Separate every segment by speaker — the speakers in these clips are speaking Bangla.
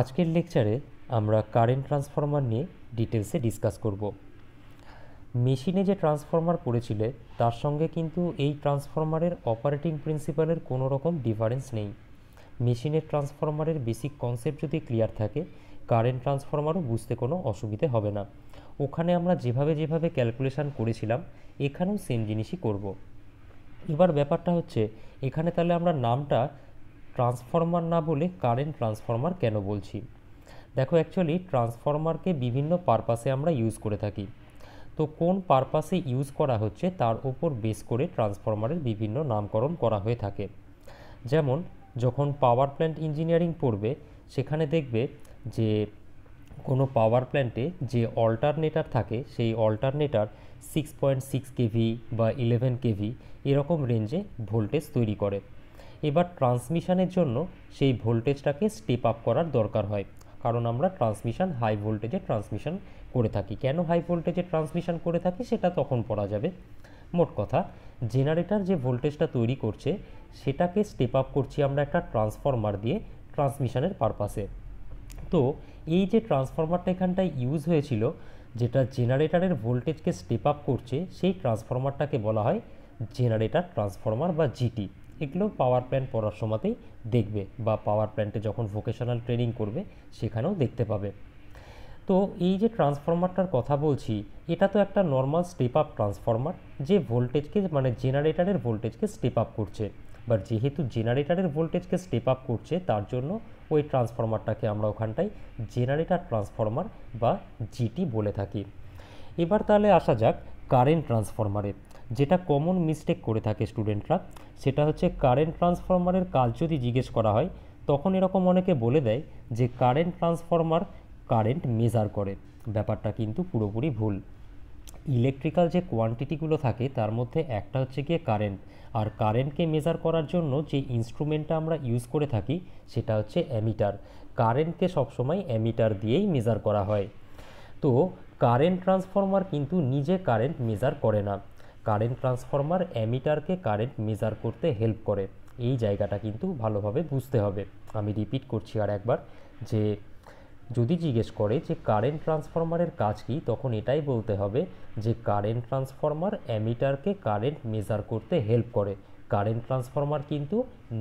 Speaker 1: আজকের লেকচারে আমরা কারেন্ট ট্রান্সফরমার নিয়ে ডিটেলসে ডিসকাস করব মেশিনে যে ট্রান্সফরমার পড়েছিলে তার সঙ্গে কিন্তু এই ট্রান্সফরমারের অপারেটিং প্রিন্সিপালের কোনো রকম ডিফারেন্স নেই মেশিনের ট্রান্সফরমারের বেসিক কনসেপ্ট যদি ক্লিয়ার থাকে কারেন্ট ট্রান্সফরমারও বুঝতে কোনো অসুবিধে হবে না ওখানে আমরা যেভাবে যেভাবে ক্যালকুলেশান করেছিলাম এখানেও সেম জিনিসই করব। এবার ব্যাপারটা হচ্ছে এখানে তাহলে আমরা নামটা ট্রান্সফরমার না বলে কারেন্ট ট্রান্সফরমার কেন বলছি দেখো অ্যাকচুয়ালি ট্রান্সফরমারকে বিভিন্ন পারপাসে আমরা ইউজ করে থাকি তো কোন পারপাসে ইউজ করা হচ্ছে তার উপর বেস করে ট্রান্সফরমারের বিভিন্ন নামকরণ করা হয়ে থাকে যেমন যখন পাওয়ার প্ল্যান্ট ইঞ্জিনিয়ারিং পড়বে সেখানে দেখবে যে কোনো পাওয়ার প্ল্যান্টে যে অল্টারনেটার থাকে সেই alternator six point six KV বা ইলেভেন কেভি এরকম রেঞ্জে ভোল্টেজ তৈরি করে এবার ট্রান্সমিশনের জন্য সেই ভোল্টেজটাকে স্টেপ আপ করার দরকার হয় কারণ আমরা ট্রান্সমিশন হাই ভোল্টেজে ট্রান্সমিশন করে থাকি কেন হাই ভোল্টেজে ট্রান্সমিশন করে থাকি সেটা তখন পড়া যাবে মোট কথা জেনারেটার যে ভোল্টেজটা তৈরি করছে সেটাকে স্টেপ আপ করছি আমরা একটা ট্রান্সফরমার দিয়ে ট্রান্সমিশনের পারপাসে তো এই যে ট্রান্সফরমারটা এখানটায় ইউজ হয়েছিল যেটা জেনারেটারের ভোল্টেজকে স্টেপ আপ করছে সেই ট্রান্সফরমারটাকে বলা হয় জেনারেটার ট্রান্সফরমার বা জিটি এগুলো পাওয়ার প্ল্যান্ট পড়ার সময়তেই দেখবে বা পাওয়ার প্ল্যান্টে যখন ভোকেশনাল ট্রেনিং করবে সেখানেও দেখতে পাবে তো এই যে ট্রান্সফরমারটার কথা বলছি এটা তো একটা নর্মাল স্টেপ আপ ট্রান্সফরমার যে ভোল্টেজকে মানে জেনারেটারের ভোল্টেজকে স্টেপ আপ করছে বাট যেহেতু জেনারেটারের ভোল্টেজকে স্টেপ আপ করছে তার জন্য ওই ট্রান্সফরমারটাকে আমরা ওখানটায় জেনারেটার ট্রান্সফরমার বা জিটি বলে থাকি এবার তাহলে আসা যাক কারেন্ট ট্রান্সফরমারে যেটা কমন মিস্টেক করে থাকে স্টুডেন্টরা সেটা হচ্ছে কারেন্ট ট্রান্সফরমারের কাজ যদি জিজ্ঞেস করা হয় তখন এরকম অনেকে বলে দেয় যে কারেন্ট ট্রান্সফরমার কারেন্ট মেজার করে ব্যাপারটা কিন্তু পুরোপুরি ভুল ইলেকট্রিক্যাল যে কোয়ান্টিটিগুলো থাকে তার মধ্যে একটা হচ্ছে গিয়ে কারেন্ট আর কারেন্টকে মেজার করার জন্য যে ইনস্ট্রুমেন্টটা আমরা ইউজ করে থাকি সেটা হচ্ছে অ্যামিটার কারেন্টকে সবসময় অ্যামিটার দিয়েই মেজার করা হয় তো কারেন্ট ট্রান্সফরমার কিন্তু নিজে কারেন্ট মেজার করে না কারেন্ট ট্রান্সফরমার অ্যামিটারকে কারেন্ট মেজার করতে হেল্প করে এই জায়গাটা কিন্তু ভালোভাবে বুঝতে হবে আমি রিপিট করছি আর একবার যে যদি জিজ্ঞেস করে যে কারেন্ট ট্রান্সফরমারের কাজ কি তখন এটাই বলতে হবে যে কারেন্ট ট্রান্সফরমার অ্যামিটারকে কারেন্ট মেজার করতে হেল্প করে কারেন্ট ট্রান্সফরমার কিন্তু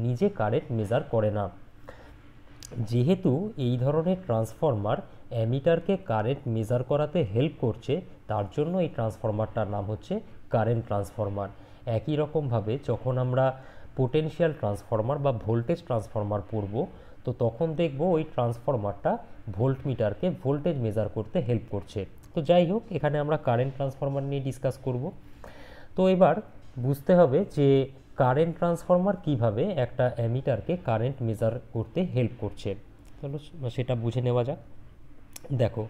Speaker 1: নিজে কারেন্ট মেজার করে না যেহেতু এই ধরনের ট্রান্সফরমার অ্যামিটারকে কারেন্ট মেজার করাতে হেল্প করছে তার জন্য এই ট্রান্সফরমারটার নাম হচ্ছে কারেন্ট ট্রান্সফরমার একই রকমভাবে যখন আমরা পোটেনশিয়াল ট্রান্সফরমার বা ভোল্টেজ ট্রান্সফরমার পড়ব তো তখন দেখব ওই ট্রান্সফরমারটা ভোল্টমিটারকে ভোল্টেজ মেজার করতে হেল্প করছে তো যাই হোক এখানে আমরা কারেন্ট ট্রান্সফরমার নিয়ে ডিসকাস করব তো এবার বুঝতে হবে যে কারেন্ট ট্রান্সফরমার কিভাবে একটা অ্যামিটারকে কারেন্ট মেজার করতে হেল্প করছে চলো সেটা বুঝে নেওয়া যাক দেখো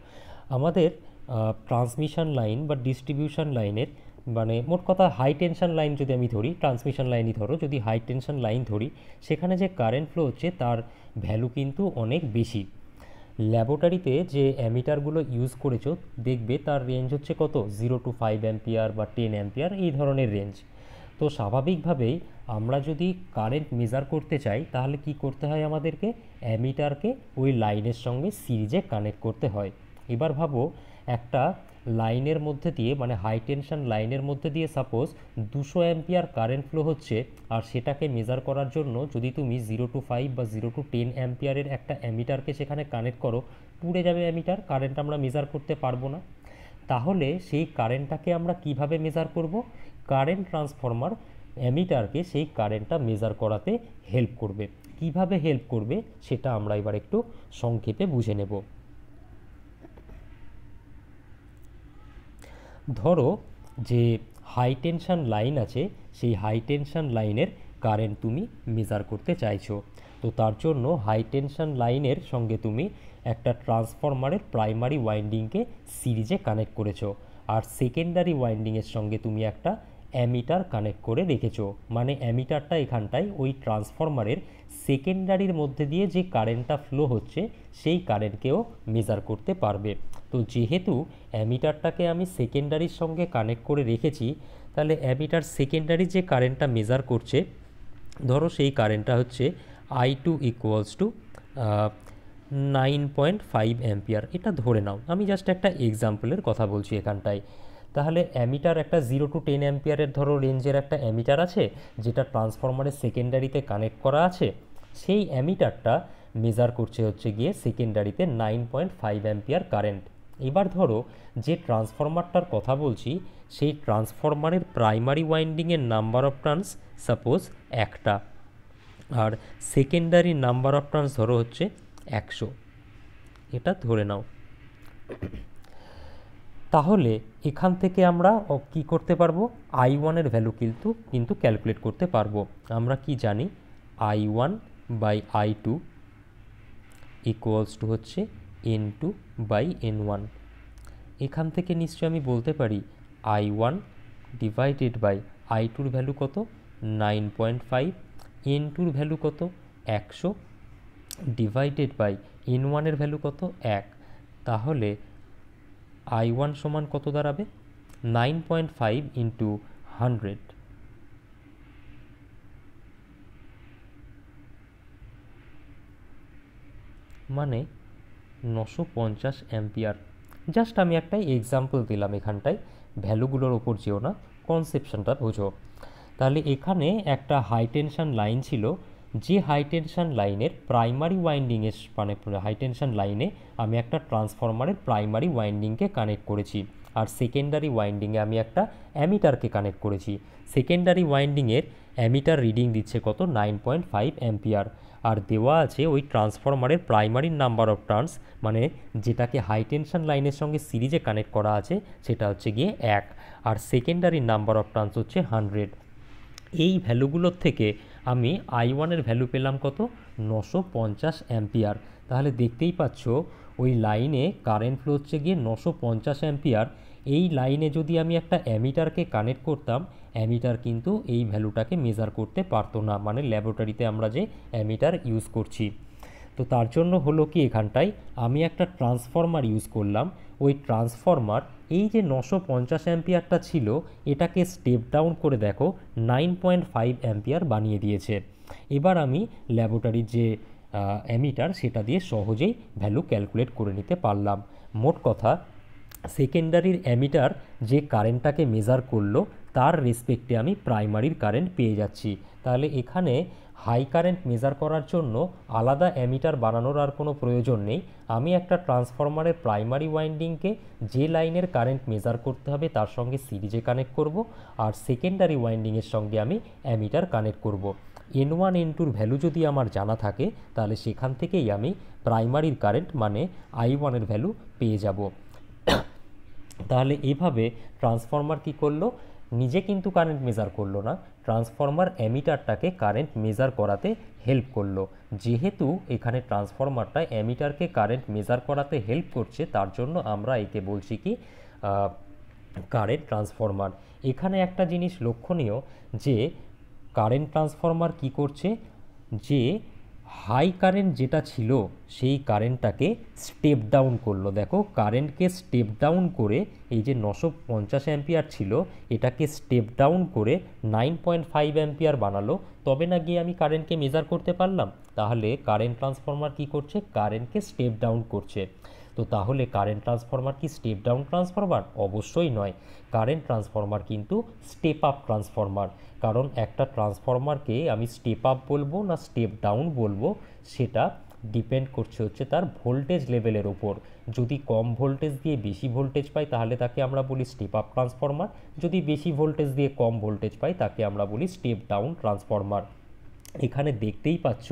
Speaker 1: আমাদের ট্রান্সমিশন লাইন বা ডিস্ট্রিবিউশন লাইনের মানে মোট কথা হাই টেনশন লাইন যদি আমি ধরি ট্রান্সমিশন লাইনই ধরো যদি হাই টেনশন লাইন ধরি সেখানে যে কারেন্ট ফ্লো হচ্ছে তার ভ্যালু কিন্তু অনেক বেশি ল্যাবরেটরিতে যে অ্যামিটারগুলো ইউজ করেছো দেখবে তার রেঞ্জ হচ্ছে কত জিরো টু ফাইভ অ্যাম্পিয়ার বা টেন অ্যাম্পিয়ার এই ধরনের রেঞ্জ তো স্বাভাবিকভাবেই আমরা যদি কারেন্ট মেজার করতে চাই তাহলে কি করতে হয় আমাদেরকে অ্যামিটারকে ওই লাইনের সঙ্গে সিরিজে কানেক্ট করতে হয় এবার ভাবো একটা লাইনের মধ্যে দিয়ে মানে হাই টেনশন লাইনের মধ্যে দিয়ে সাপোজ দুশো অ্যাম্পিয়ার কারেন্ট ফ্লো হচ্ছে আর সেটাকে মেজার করার জন্য যদি তুমি জিরো টু ফাইভ বা জিরো টু টেন অ্যাম্পিয়ারের একটা অ্যামিটারকে সেখানে কানেক্ট করো পুড়ে যাবে অ্যামিটার কারেন্ট আমরা মেজার করতে পারবো না তাহলে সেই কারেন্টটাকে আমরা কিভাবে মেজার করব কারেন্ট ট্রান্সফর্মার অ্যামিটারকে সেই কারেন্টটা মেজার করাতে হেল্প করবে কিভাবে হেল্প করবে সেটা আমরা এবার একটু সংক্ষেপে বুঝে নেব ধরো যে হাই টেনশান লাইন আছে সেই হাই টেনশান লাইনের কারেন্ট তুমি মেজার করতে চাইছো তো তার জন্য হাই টেনশান লাইনের সঙ্গে তুমি একটা ট্রান্সফরমারের প্রাইমারি ওয়াইন্ডিংকে সিরিজে কানেক্ট করেছো আর সেকেন্ডারি ওয়াইন্ডিংয়ের সঙ্গে তুমি একটা অ্যামিটার কানেক্ট করে রেখেছো মানে অ্যামিটারটা এখানটায় ওই ট্রান্সফরমারের সেকেন্ডারির মধ্যে দিয়ে যে কারেন্টটা ফ্লো হচ্ছে সেই কারেন্টকেও মেজার করতে পারবে তো যেহেতু অ্যামিটারটাকে আমি সেকেন্ডারির সঙ্গে কানেক্ট করে রেখেছি তাহলে অ্যামিটার সেকেন্ডারি যে কারেন্টটা মেজার করছে ধরো সেই কারেন্টটা হচ্ছে I two equals to nine point five ampere এটা ধরে নাও আমি জাস্ট একটা এক্সাম্পলের কথা বলছি এখানটায় তাহলে অ্যামিটার একটা জিরো টু টেন অ্যাম্পিয়ারের ধরো রেঞ্জের একটা অ্যামিটার আছে যেটা ট্রান্সফরমারের সেকেন্ডারিতে কানেক্ট করা আছে সেই অ্যামিটারটা মেজার করছে হচ্ছে গিয়ে সেকেন্ডারিতে nine point five ampere current এবার ধরো যে ট্রান্সফরমারটার কথা বলছি সেই ট্রান্সফরমারের প্রাইমারি ওয়াইন্ডিংয়ের নাম্বার অফ টার্নস সাপোজ একটা আর সেকেন্ডারি নাম্বার অফ টার্নস ধরো হচ্ছে একশো এটা ধরে নাও তাহলে এখান থেকে আমরা কি করতে পারবো আই ওয়ানের ভ্যালু কিন্তু কিন্তু ক্যালকুলেট করতে পারবো আমরা কি জানি I one by I two equals to হচ্ছে N two by N one এখান থেকে নিশ্চয়ই আমি বলতে পারি I one divided by I টুর ভ্যালু কত নাইন পয়েন্ট ফাইভ এন টুর ভ্যালু কত একশো ডিভাইডেড বাই এন ওয়ানের ভ্যালু কত এক তাহলে আই ওয়ান সমান কত দাঁড়াবে nine point five into hundred মানে নশো পঞ্চাশ অ্যাম্পিয়ার জাস্ট আমি একটাই এক্সাম্পল দিলাম এখানটায় ভ্যালুগুলোর ওপর যেও না কনসেপশনটা বোঝো তাহলে এখানে একটা হাই টেনশান লাইন ছিল যে হাই টেনশান লাইনের প্রাইমারি ওয়াইন্ডিংয়ের মানে হাই টেনশান লাইনে আমি একটা ট্রান্সফরমারের প্রাইমারি ওয়াইন্ডিংকে কানেক্ট করেছি আর সেকেন্ডারি ওয়াইন্ডিংয়ে আমি একটা অ্যামিটারকে কানেক্ট করেছি সেকেন্ডারি ওয়াইন্ডিংয়ের অ্যামিটার রিডিং দিচ্ছে কত নাইন পয়েন্ট ফাইভ অ্যাম্পিয়ার আর দেওয়া আছে ওই ট্রান্সফরমারের প্রাইমারি নাম্বার অফ টার্নস মানে যেটাকে হাই টেনশন লাইনের সঙ্গে সিরিজে কানেক্ট করা আছে সেটা হচ্ছে গিয়ে এক আর সেকেন্ডারি নাম্বার অফ টার্নস হচ্ছে হানড্রেড এই ভ্যালুগুলোর থেকে আমি আই ওয়ানের ভ্যালু পেলাম কত নশো পঞ্চাশ অ্যাম্পিয়ার তাহলে দেখতেই পাচ্ছ ওই লাইনে কারেন্ট ফ্লো হচ্ছে গিয়ে নশো পঞ্চাশ অ্যাম্পিয়ার এই লাইনে যদি আমি একটা অ্যামিটারকে কানেক্ট করতাম অ্যামিটার কিন্তু এই ভ্যালুটাকে মেজার করতে পারতো না মানে ল্যাবরেটরিতে আমরা যে অ্যামিটার ইউজ করছি তো তার জন্য হলো কি এখানটায় আমি একটা ট্রান্সফর্মার ইউজ করলাম ওই ট্রান্সফর্মার এই যে নশো পঞ্চাশ অ্যাম্পিয়ারটা ছিল এটাকে স্টেপ ডাউন করে দেখো নাইন পয়েন্ট ফাইভ অ্যাম্পিয়ার বানিয়ে দিয়েছে এবার আমি ল্যাবরেটরির যে অ্যামিটার সেটা দিয়ে সহজেই ভ্যালু ক্যালকুলেট করে নিতে পারলাম মোট কথা সেকেন্ডারির অ্যামিটার যে কারেন্টটাকে মেজার করলো তার রেসপেক্টে আমি প্রাইমারির কারেন্ট পেয়ে যাচ্ছি তাহলে এখানে হাই কারেন্ট মেজার করার জন্য আলাদা অ্যামিটার বানানোর আর কোনো প্রয়োজন নেই আমি একটা ট্রান্সফরমারের প্রাইমারি ওয়াইন্ডিংকে যে লাইনের কারেন্ট মেজার করতে হবে তার সঙ্গে সিরিজে কানেক্ট করব আর সেকেন্ডারি ওয়াইন্ডিংয়ের সঙ্গে আমি অ্যামিটার কানেক্ট করব। এন ওয়ান এন টুর ভ্যালু যদি আমার জানা থাকে তাহলে সেখান থেকেই আমি প্রাইমারির কারেন্ট মানে আই ওয়ানের ভ্যালু পেয়ে যাব তাহলে এভাবে ট্রান্সফরমার কি করলো নিজে কিন্তু কারেন্ট মেজার করলো না ট্রান্সফর্মার অ্যামিটারটাকে কারেন্ট মেজার করাতে হেল্প করলো যেহেতু এখানে ট্রান্সফর্মারটা অ্যামিটারকে কারেন্ট মেজার করাতে হেল্প করছে তার জন্য আমরা একে বলছি কি কারেন্ট ট্রান্সফর্মার এখানে একটা জিনিস লক্ষণীয় যে কারেন্ট ট্রান্সফর্মার কি করছে যে হাই কারেন্ট যেটা ছিল সেই কারেন্টটাকে স্টেপ ডাউন করলো দেখো কারেন্টকে স্টেপ ডাউন করে এই যে নশো পঞ্চাশ অ্যাম্পিয়ার ছিল এটাকে স্টেপ ডাউন করে নাইন পয়েন্ট ফাইভ অ্যাম্পিয়ার বানালো তবে না গিয়ে আমি কারেন্টকে মেজার করতে পারলাম তাহলে কারেন্ট ট্রান্সফর্মার কি করছে কারেন্টকে স্টেপ ডাউন করছে তো তাহলে কারেন্ট ট্রান্সফর্মার কি স্টেপ ডাউন ট্রান্সফর্মার অবশ্যই নয় কারেন্ট ট্রান্সফর্মার কিন্তু স্টেপ আপ ট্রান্সফর্মার কারণ একটা ট্রান্সফরমারকে আমি স্টেপ আপ বলবো না স্টেপ ডাউন বলবো সেটা ডিপেন্ড করছে হচ্ছে তার ভোল্টেজ লেভেলের ওপর যদি কম ভোল্টেজ দিয়ে বেশি ভোল্টেজ পাই তাহলে তাকে আমরা বলি স্টেপ আপ ট্রান্সফরমার যদি বেশি ভোল্টেজ দিয়ে কম ভোল্টেজ পাই তাকে আমরা বলি স্টেপ ডাউন ট্রান্সফরমার এখানে দেখতেই পাচ্ছ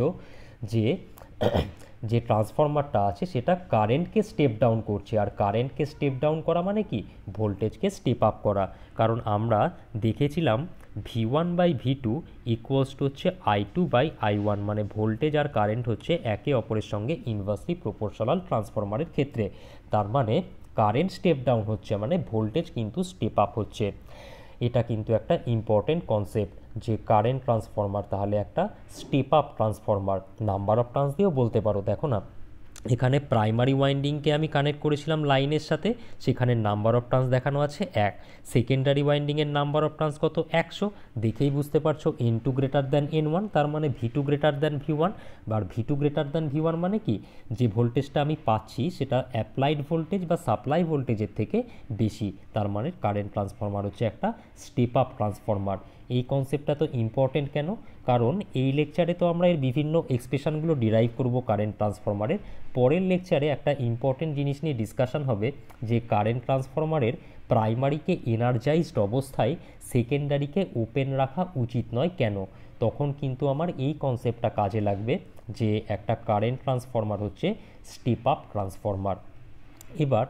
Speaker 1: যে যে ট্রান্সফরমারটা আছে সেটা কারেন্টকে স্টেপ ডাউন করছে আর কারেন্টকে স্টেপ ডাউন করা মানে কি ভোল্টেজকে স্টেপ আপ করা কারণ আমরা দেখেছিলাম V one by V two equals হচ্ছে I two by I one মানে ভোল্টেজ আর কারেন্ট হচ্ছে একে অপরের সঙ্গে ইনভার্সলি প্রপোর্শনাল ট্রান্সফরমারের ক্ষেত্রে তার মানে কারেন্ট স্টেপ ডাউন হচ্ছে মানে ভোল্টেজ কিন্তু স্টেপ আপ হচ্ছে এটা কিন্তু একটা ইম্পর্টেন্ট কনসেপ্ট যে কারেন্ট ট্রান্সফরমার তাহলে একটা step up transformer number of turns দিয়েও বলতে পারো দেখো না এখানে প্রাইমারি ওয়াইন্ডিংকে আমি কানেক্ট করেছিলাম লাইনের সাথে সেখানে নাম্বার অফ টার্নস দেখানো আছে এক সেকেন্ডারি ওয়াইন্ডিংয়ের নাম্বার অফ টার্নস কত একশো দেখেই বুঝতে পারছো N two greater than N one তার মানে V two greater than V one বা V two greater than V one মানে কি যে ভোল্টেজটা আমি পাচ্ছি সেটা অ্যাপ্লাইড ভোল্টেজ বা সাপ্লাই ভোল্টেজের থেকে বেশি তার মানে কারেন্ট ট্রান্সফরমার হচ্ছে একটা স্টেপ আপ ট্রান্সফরমার এই কনসেপ্টটা তো ইম্পর্টেন্ট কেন কারণ এই লেকচারে তো আমরা এর বিভিন্ন এক্সপ্রেশনগুলো ডিরাইভ করব কারেন্ট ট্রান্সফরমারের পরের লেকচারে একটা ইম্পর্টেন্ট জিনিস নিয়ে ডিসকাশন হবে যে কারেন্ট ট্রান্সফরমারের প্রাইমারিকে এনার্জাইজড অবস্থায় সেকেন্ডারিকে ওপেন রাখা উচিত নয় কেন তখন কিন্তু আমার এই কনসেপ্টটা কাজে লাগবে যে একটা কারেন্ট ট্রান্সফরমার হচ্ছে স্টেপ আপ ট্রান্সফরমার এবার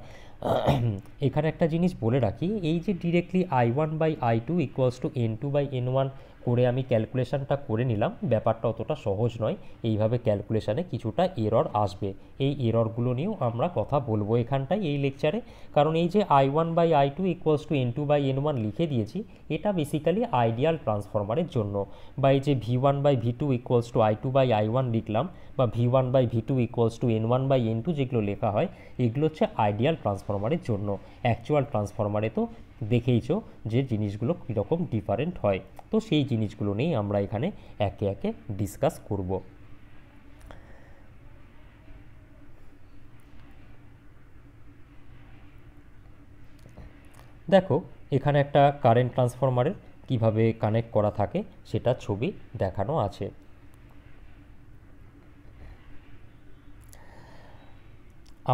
Speaker 1: এখানে একটা জিনিস বলে রাখি এই যে directly I one by I two equals to N two by N one করে আমি ক্যালকুলেশানটা করে নিলাম ব্যাপারটা অতটা সহজ নয় এইভাবে ক্যালকুলেশানে কিছুটা এরর আসবে এই এররগুলো নিয়েও আমরা কথা বলবো এখানটায় এই লেকচারে কারণ এই যে I one by I two equals to N two by N one লিখে দিয়েছি এটা বেসিক্যালি আইডিয়াল ট্রান্সফরমারের জন্য বা এই যে V one by V two equals to I two by I one লিখলাম বা V one by V two equals to N one by N two যেগুলো লেখা হয় এগুলো হচ্ছে আইডিয়াল ট্রান্সফরমারের জন্য অ্যাকচুয়াল ট্রান্সফরমারে তো দেখেইছ যে জিনিসগুলো কীরকম ডিফারেন্ট হয় তো সেই জিনিসগুলো নিয়েই আমরা এখানে একে একে ডিসকাস করব দেখো এখানে একটা কারেন্ট ট্রান্সফরমারের কিভাবে কানেক্ট করা থাকে সেটা ছবি দেখানো আছে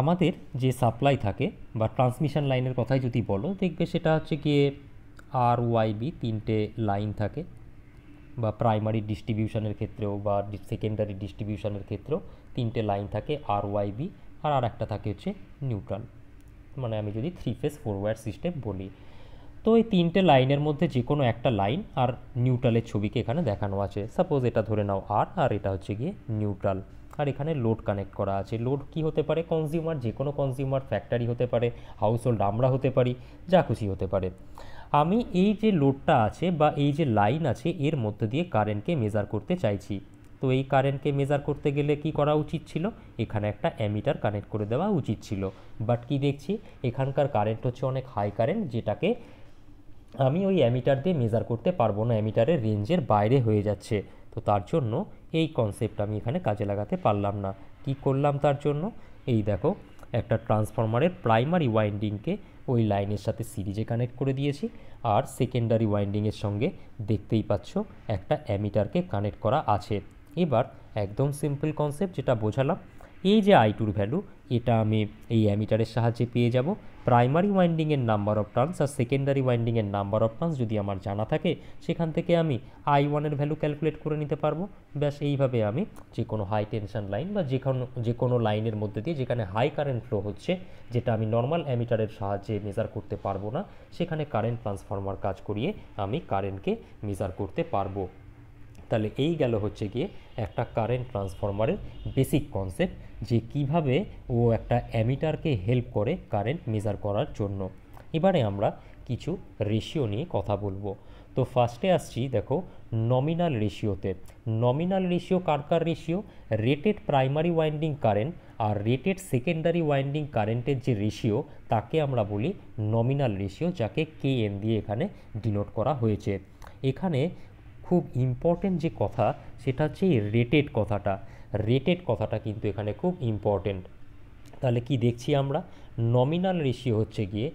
Speaker 1: আমাদের যে সাপ্লাই থাকে বা ট্রান্সমিশন লাইনের কথাই যদি বলো দেখবে সেটা হচ্ছে গিয়ে আর ওয়াইবি তিনটে লাইন থাকে বা প্রাইমারি ডিস্ট্রিবিউশনের ক্ষেত্রেও বা সেকেন্ডারি ডিস্ট্রিবিউশনের ক্ষেত্রেও তিনটে লাইন থাকে আর ওয়াইবি আর আর একটা থাকে হচ্ছে নিউট্রাল মানে আমি যদি থ্রি ফেস ফোর সিস্টেম বলি তো এই তিনটে লাইনের মধ্যে যে কোনো একটা লাইন আর নিউট্রালের ছবিকে এখানে দেখানো আছে সাপোজ এটা ধরে নাও আর আর এটা হচ্ছে গিয়ে নিউট্রাল আর এখানে লোড কানেক্ট করা আছে লোড কি হতে পারে কনজিউমার যে কোনো কনজিউমার ফ্যাক্টরি হতে পারে হাউস হোল্ড আমরা হতে পারি যা খুশি হতে পারে আমি এই যে লোডটা আছে বা এই যে লাইন আছে এর মধ্যে দিয়ে কারেন্টকে মেজার করতে চাইছি তো এই কারেন্টকে মেজার করতে গেলে কি করা উচিত ছিল এখানে একটা অ্যামিটার কানেক্ট করে দেওয়া উচিত ছিল বাট কি দেখছি এখানকার কারেন্ট হচ্ছে অনেক হাই কারেন্ট যেটাকে আমি ওই অ্যামিটার দিয়ে মেজার করতে পারবো না অ্যামিটারের রেঞ্জের বাইরে হয়ে যাচ্ছে তো তার জন্য এই কনসেপ্ট আমি এখানে কাজে লাগাতে পারলাম না কি করলাম তার জন্য এই দেখো একটা ট্রান্সফরমারের প্রাইমারি ওয়াইন্ডিংকে ওই লাইনের সাথে সিরিজে কানেক্ট করে দিয়েছি আর সেকেন্ডারি ওয়াইন্ডিংয়ের সঙ্গে দেখতেই পাচ্ছ একটা অ্যামিটারকে কানেক্ট করা আছে এবার একদম সিম্পল কনসেপ্ট যেটা বোঝালাম এই যে আই টুর ভ্যালু এটা আমি এই অ্যামিটারের সাহায্যে পেয়ে যাব প্রাইমারি ওয়াইন্ডিংয়ের নাম্বার অফ টার্নস আর সেকেন্ডারি ওয়াইন্ডিংয়ের নাম্বার অফ টার্নস যদি আমার জানা থাকে সেখান থেকে আমি আই ওয়ানের ভ্যালু ক্যালকুলেট করে নিতে পারবো ব্যাস এইভাবে আমি যে কোনো হাই টেনশন লাইন বা যে কোনো যে কোনো লাইনের মধ্যে দিয়ে যেখানে হাই কারেন্ট ফ্লো হচ্ছে যেটা আমি নর্মাল অ্যামিটারের সাহায্যে মেজার করতে পারবো না সেখানে কারেন্ট ট্রান্সফর্মার কাজ করিয়ে আমি কারেন্টকে মেজার করতে পারবো তাহলে এই গেল হচ্ছে গিয়ে একটা কারেন্ট ট্রান্সফরমারের বেসিক কনসেপ্ট যে কিভাবে ও একটা অ্যামিটারকে হেল্প করে কারেন্ট মেজার করার জন্য এবারে আমরা কিছু রেশিও নিয়ে কথা বলবো তো ফার্স্টে আসছি দেখো নমিনাল রেশিওতে নমিনাল রেশিও কার কার ratio rated primary winding current আর রেটেড সেকেন্ডারি ওয়াইন্ডিং কারেন্টের যে রেশিও তাকে আমরা বলি নমিনাল রেশিও যাকে কে এন দিয়ে এখানে ডিনোট করা হয়েছে এখানে খুব ইম্পর্টেন্ট যে কথা সেটা হচ্ছে রেটেড কথাটা রেটেড কথাটা কিন্তু এখানে খুব ইম্পর্টেন্ট তাহলে কি দেখছি আমরা নমিনাল রেশিও হচ্ছে গিয়ে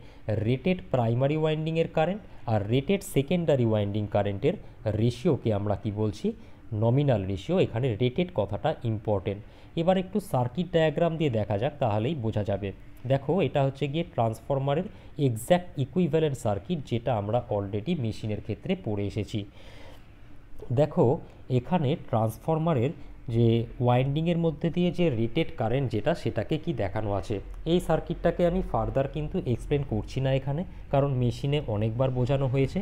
Speaker 1: রেটেড প্রাইমারি ওয়াইন্ডিংয়ের কারেন্ট আর রেটেড সেকেন্ডারি ওয়াইন্ডিং কারেন্টের রেশিওকে আমরা কি বলছি নমিনাল রেশিও এখানে রেটেড কথাটা ইম্পর্টেন্ট এবার একটু সার্কিট ডায়াগ্রাম দিয়ে দেখা যাক তাহলেই বোঝা যাবে দেখো এটা হচ্ছে গিয়ে ট্রান্সফরমারের এক্স্যাক্ট ইকুইভ্যালেন্ট সার্কিট যেটা আমরা অলরেডি মেশিনের ক্ষেত্রে পড়ে এসেছি দেখো এখানে ট্রান্সফরমারের যে ওয়াইন্ডিংয়ের মধ্যে দিয়ে যে রেটেড কারেন্ট যেটা সেটাকে কি দেখানো আছে এই সার্কিটটাকে আমি ফার্দার কিন্তু এক্সপ্লেন করছি না এখানে কারণ মেশিনে অনেকবার বোঝানো হয়েছে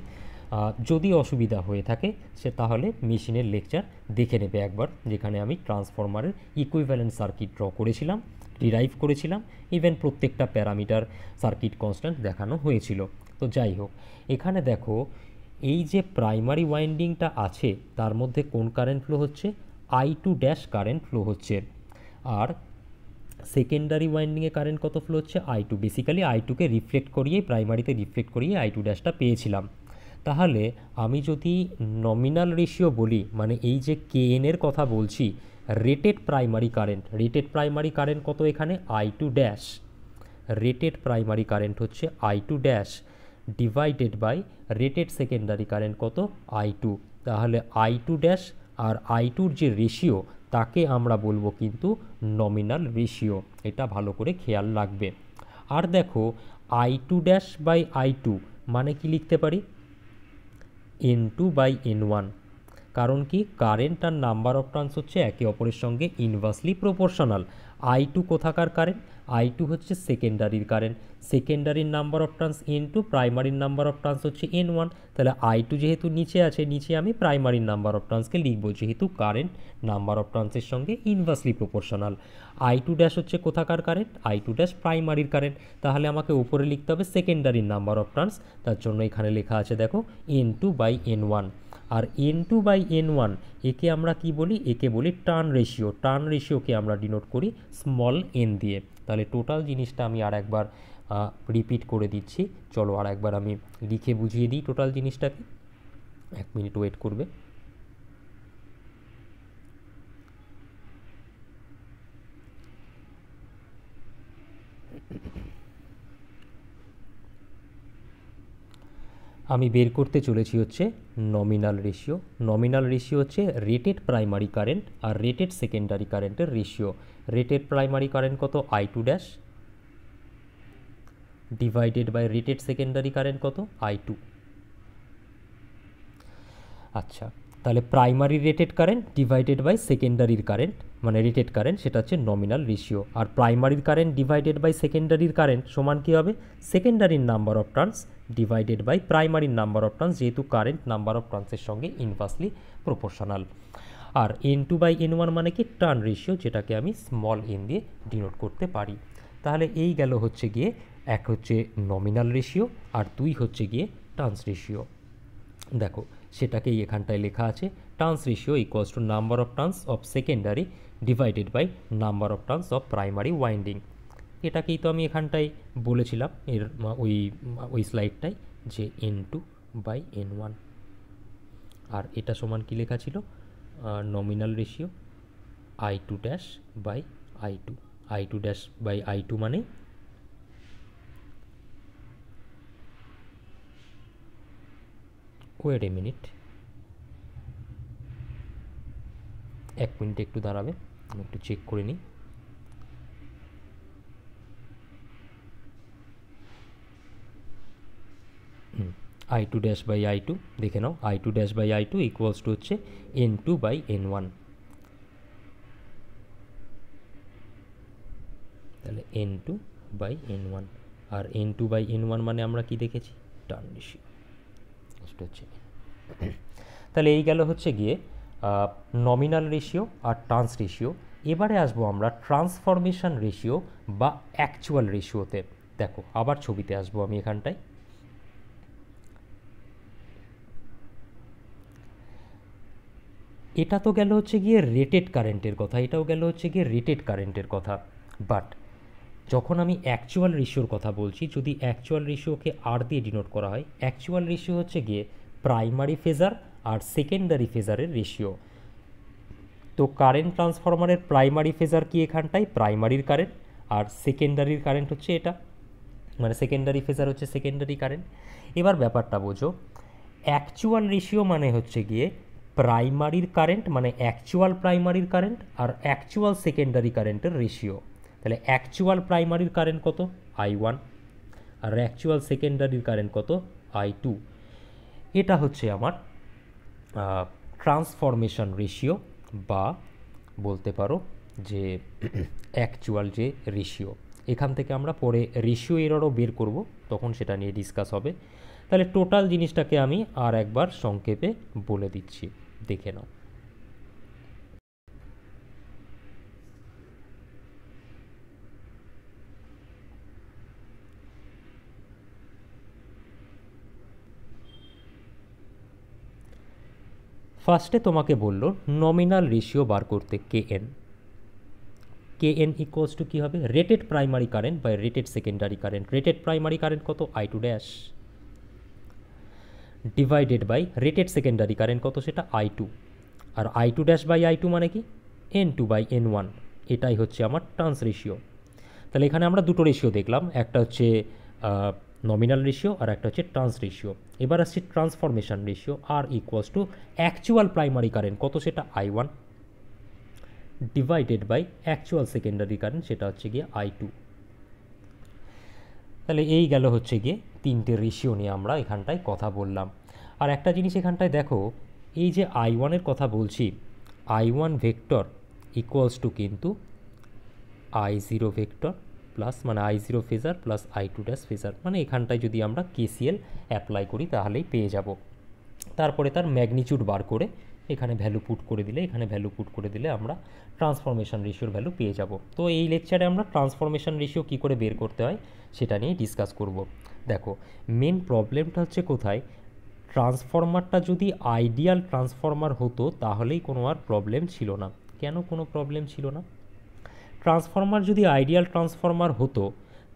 Speaker 1: যদি অসুবিধা হয়ে থাকে সে তাহলে মেশিনের লেকচার দেখে নেবে একবার যেখানে আমি ট্রান্সফরমারের ইকুইভ্যালেন্ট সার্কিট ড্র করেছিলাম ডিরাইভ করেছিলাম ইভেন প্রত্যেকটা প্যারামিটার সার্কিট কনস্ট্যান্ট দেখানো হয়েছিল তো যাই হোক এখানে দেখো এই যে প্রাইমারি ওয়াইন্ডিংটা আছে তার মধ্যে কোন কারেন্ট ফ্লো হচ্ছে I two dash current flow হচ্ছে আর সেকেন্ডারি ওয়াইন্ডিংয়ে কারেন্ট কত ফ্লো হচ্ছে আই টু বেসিক্যালি আই টুকে রিফ্লেক্ট করিয়ে প্রাইমারিতে রিফ্লেক্ট করিয়ে আই টু ড্যাশটা পেয়েছিলাম তাহলে আমি যদি নমিনাল রেশিও বলি মানে এই যে কে এর কথা বলছি rated primary current rated primary current কত এখানে I two dash rated primary current হচ্ছে I two dash divided by rated secondary current কত আই টু তাহলে আই টু ড্যাশ আর আই টুর যে রেশিও তাকে আমরা বলবো কিন্তু নমিনাল রেশিও এটা ভালো করে খেয়াল রাখবে আর দেখো I two dash by I two মানে কি লিখতে পারি N two by N one কারণ কি কারেন্ট আর নাম্বার অফ টার্নস হচ্ছে একে অপরের সঙ্গে ইনভার্সলি প্রপোর্শনাল আই টু কোথাকার কারেন্ট আই টু হচ্ছে সেকেন্ডারির কারেন্ট সেকেন্ডারির number of turns N two প্রাইমারির নাম্বার অফ ট্রান্স হচ্ছে এন ওয়ান তাহলে আই টু যেহেতু নিচে আছে নিচে আমি প্রাইমারির নাম্বার অফ ট্রান্সকে লিখবো যেহেতু কারেন্ট নাম্বার অফ ট্রান্সের সঙ্গে inversely proportional I two dash হচ্ছে কোথাকার কারেন্ট আই টু ড্যাশ প্রাইমারির কারেন্ট তাহলে আমাকে ওপরে লিখতে হবে সেকেন্ডারির নাম্বার অফ ট্রান্স তার জন্য এখানে লেখা আছে দেখো N two by N one আর N two by N one একে আমরা কি বলি একে বলি টার্ন রেশিও টার্ন রেশিওকে আমরা ডিনোট করি স্মল এন দিয়ে তাহলে টোটাল জিনিসটা আমি আর একবার রিপিট করে দিচ্ছি চলো আর একবার আমি লিখে বুঝিয়ে দিই টোটাল জিনিসটাকে এক মিনিট ওয়েট করবে আমি বের করতে চলেছি হচ্ছে নমিনাল রেশিও নমিনাল রেশিও হচ্ছে রেটেড প্রাইমারি কারেন্ট আর রেটেড সেকেন্ডারি কারেন্টের রেশিও রেটেড প্রাইমারি কারেন্ট কত I two dash divided by rated secondary current কত আই টু আচ্ছা তাহলে primary rated current divided by সেকেন্ডারির কারেন্ট মানে রেটেড কারেন্ট সেটা হচ্ছে নমিনাল রেশিও আর প্রাইমারির কারেন্ট ডিভাইডেড বাই সেকেন্ডারির কারেন্ট সমান কী হবে সেকেন্ডারির number of turns divided by প্রাইমারির নাম্বার অফ টার্নস যেহেতু কারেন্ট নাম্বার অফ টার্নসের সঙ্গে ইনভার্সলি প্রপোর্শনাল আর N two by N one মানে কি টার্ন রেশিও যেটাকে আমি স্মল এন দিয়ে ডিনোট করতে পারি তাহলে এই গেল হচ্ছে গিয়ে এক হচ্ছে নমিনাল রেশিও আর দুই হচ্ছে গিয়ে টার্নস রেশিও দেখো সেটাকেই এখানটায় লেখা আছে turns ratio equals to number of turns of secondary divided by number of turns of primary winding এটাকেই তো আমি এখানটায় বলেছিলাম এর ওই ওই স্লাইডটাই যে N two by N one আর এটা সমান কি লেখা ছিল nominal ratio I two dash by I two I two dash by I two মানে ওয়েট এ মিনিট এক মিনিটে একটু দাঁড়াবে আমি একটু চেক করে নিই I two dash by I two দেখে নাও I two dash by I two equals to হচ্ছে N two by N one তাহলে N two by N one আর N two by N one মানে আমরা কি দেখেছি টার্নিশিপ সেটা হচ্ছে তাহলে এই গেল হচ্ছে গিয়ে নমিনাল রেশিও আর ট্রান্স রেশিও এবারে আসবো আমরা ট্রান্সফরমেশন রেশিও বা অ্যাকচুয়াল রেশিওতে দেখো আবার ছবিতে আসবো আমি এখানটায় এটা তো গেল হচ্ছে গিয়ে রেটেড কারেন্টের কথা এটাও গেল হচ্ছে গিয়ে রেটেড কারেন্টের কথা বাট যখন আমি অ্যাকচুয়াল রেশিওর কথা বলছি যদি অ্যাকচুয়াল রেশিওকে আর দিয়ে ডিনোট করা হয় অ্যাকচুয়াল রেশিও হচ্ছে গিয়ে প্রাইমারি ফেজার আর সেকেন্ডারি ফেজারের রেশিও তো কারেন্ট ট্রান্সফরমারের প্রাইমারি ফেজার কি এখানটায় প্রাইমারির কারেন্ট আর সেকেন্ডারির কারেন্ট হচ্ছে এটা মানে সেকেন্ডারি ফেজার হচ্ছে সেকেন্ডারি কারেন্ট এবার ব্যাপারটা বোঝো অ্যাকচুয়াল রেশিও মানে হচ্ছে গিয়ে প্রাইমারির কারেন্ট মানে অ্যাকচুয়াল প্রাইমারির কারেন্ট আর অ্যাকচুয়াল সেকেন্ডারি কারেন্টের রেশিও তাহলে অ্যাকচুয়াল প্রাইমারির কারেন্ট কত আই ওয়ান আর অ্যাকচুয়াল সেকেন্ডারির কারেন্ট কত আই টু এটা হচ্ছে আমার ট্রান্সফরমেশন রেশিও বা বলতে পারো যে অ্যাকচুয়াল যে রেশিও এখান থেকে আমরা পরে রেশিও এররও বের করব তখন সেটা নিয়ে ডিসকাস হবে তাহলে টোটাল জিনিসটাকে আমি আর একবার সংক্ষেপে বলে দিচ্ছি দেখে নাও ফার্স্টে তোমাকে বলল নমিনাল রেশিও বার করতে K N K N equals to কী হবে rated primary current by rated secondary current rated primary current কত I two dash divided by rated secondary current কত সেটা আই টু আর I two dash by I two মানে কি N two by N one এটাই হচ্ছে আমার ট্রান্স রেশিও তাহলে এখানে আমরা দুটো রেশিও দেখলাম একটা হচ্ছে নমিনাল রেশিও আর একটা হচ্ছে ট্রান্স রেশিও এবার আসছে transformation ratio R equals to actual primary current কত সেটা I one divided by actual secondary current সেটা হচ্ছে গিয়ে আই টু তাহলে এই গেল হচ্ছে গিয়ে তিনটে রেশিও নিয়ে আমরা এখানটায় কথা বললাম আর একটা জিনিস এখানটায় দেখো এই যে আই ওয়ানের কথা বলছি I one vector equals to কিন্তু আই জিরো ভেক্টর প্লাস মানে I zero phasor plus I two dash phasor মানে এখানটায় যদি আমরা কেসিএল অ্যাপ্লাই করি তাহলেই পেয়ে যাব তারপরে তার ম্যাগনিচিউড বার করে এখানে ভ্যালু পুট করে দিলে এখানে ভ্যালু পুট করে দিলে আমরা ট্রান্সফরমেশন রেশিওর ভ্যালু পেয়ে যাব তো এই লেকচারে আমরা ট্রান্সফরমেশন রেশিও কী করে বের করতে হয় সেটা নিয়ে ডিসকাস করব দেখো মেন প্রবলেমটা হচ্ছে কোথায় ট্রান্সফরমারটা যদি আইডিয়াল ট্রান্সফরমার হতো তাহলেই কোনো আর প্রবলেম ছিল না কেন কোনো প্রবলেম ছিল না ট্রান্সফর্মার যদি আইডিয়াল ট্রান্সফর্মার হতো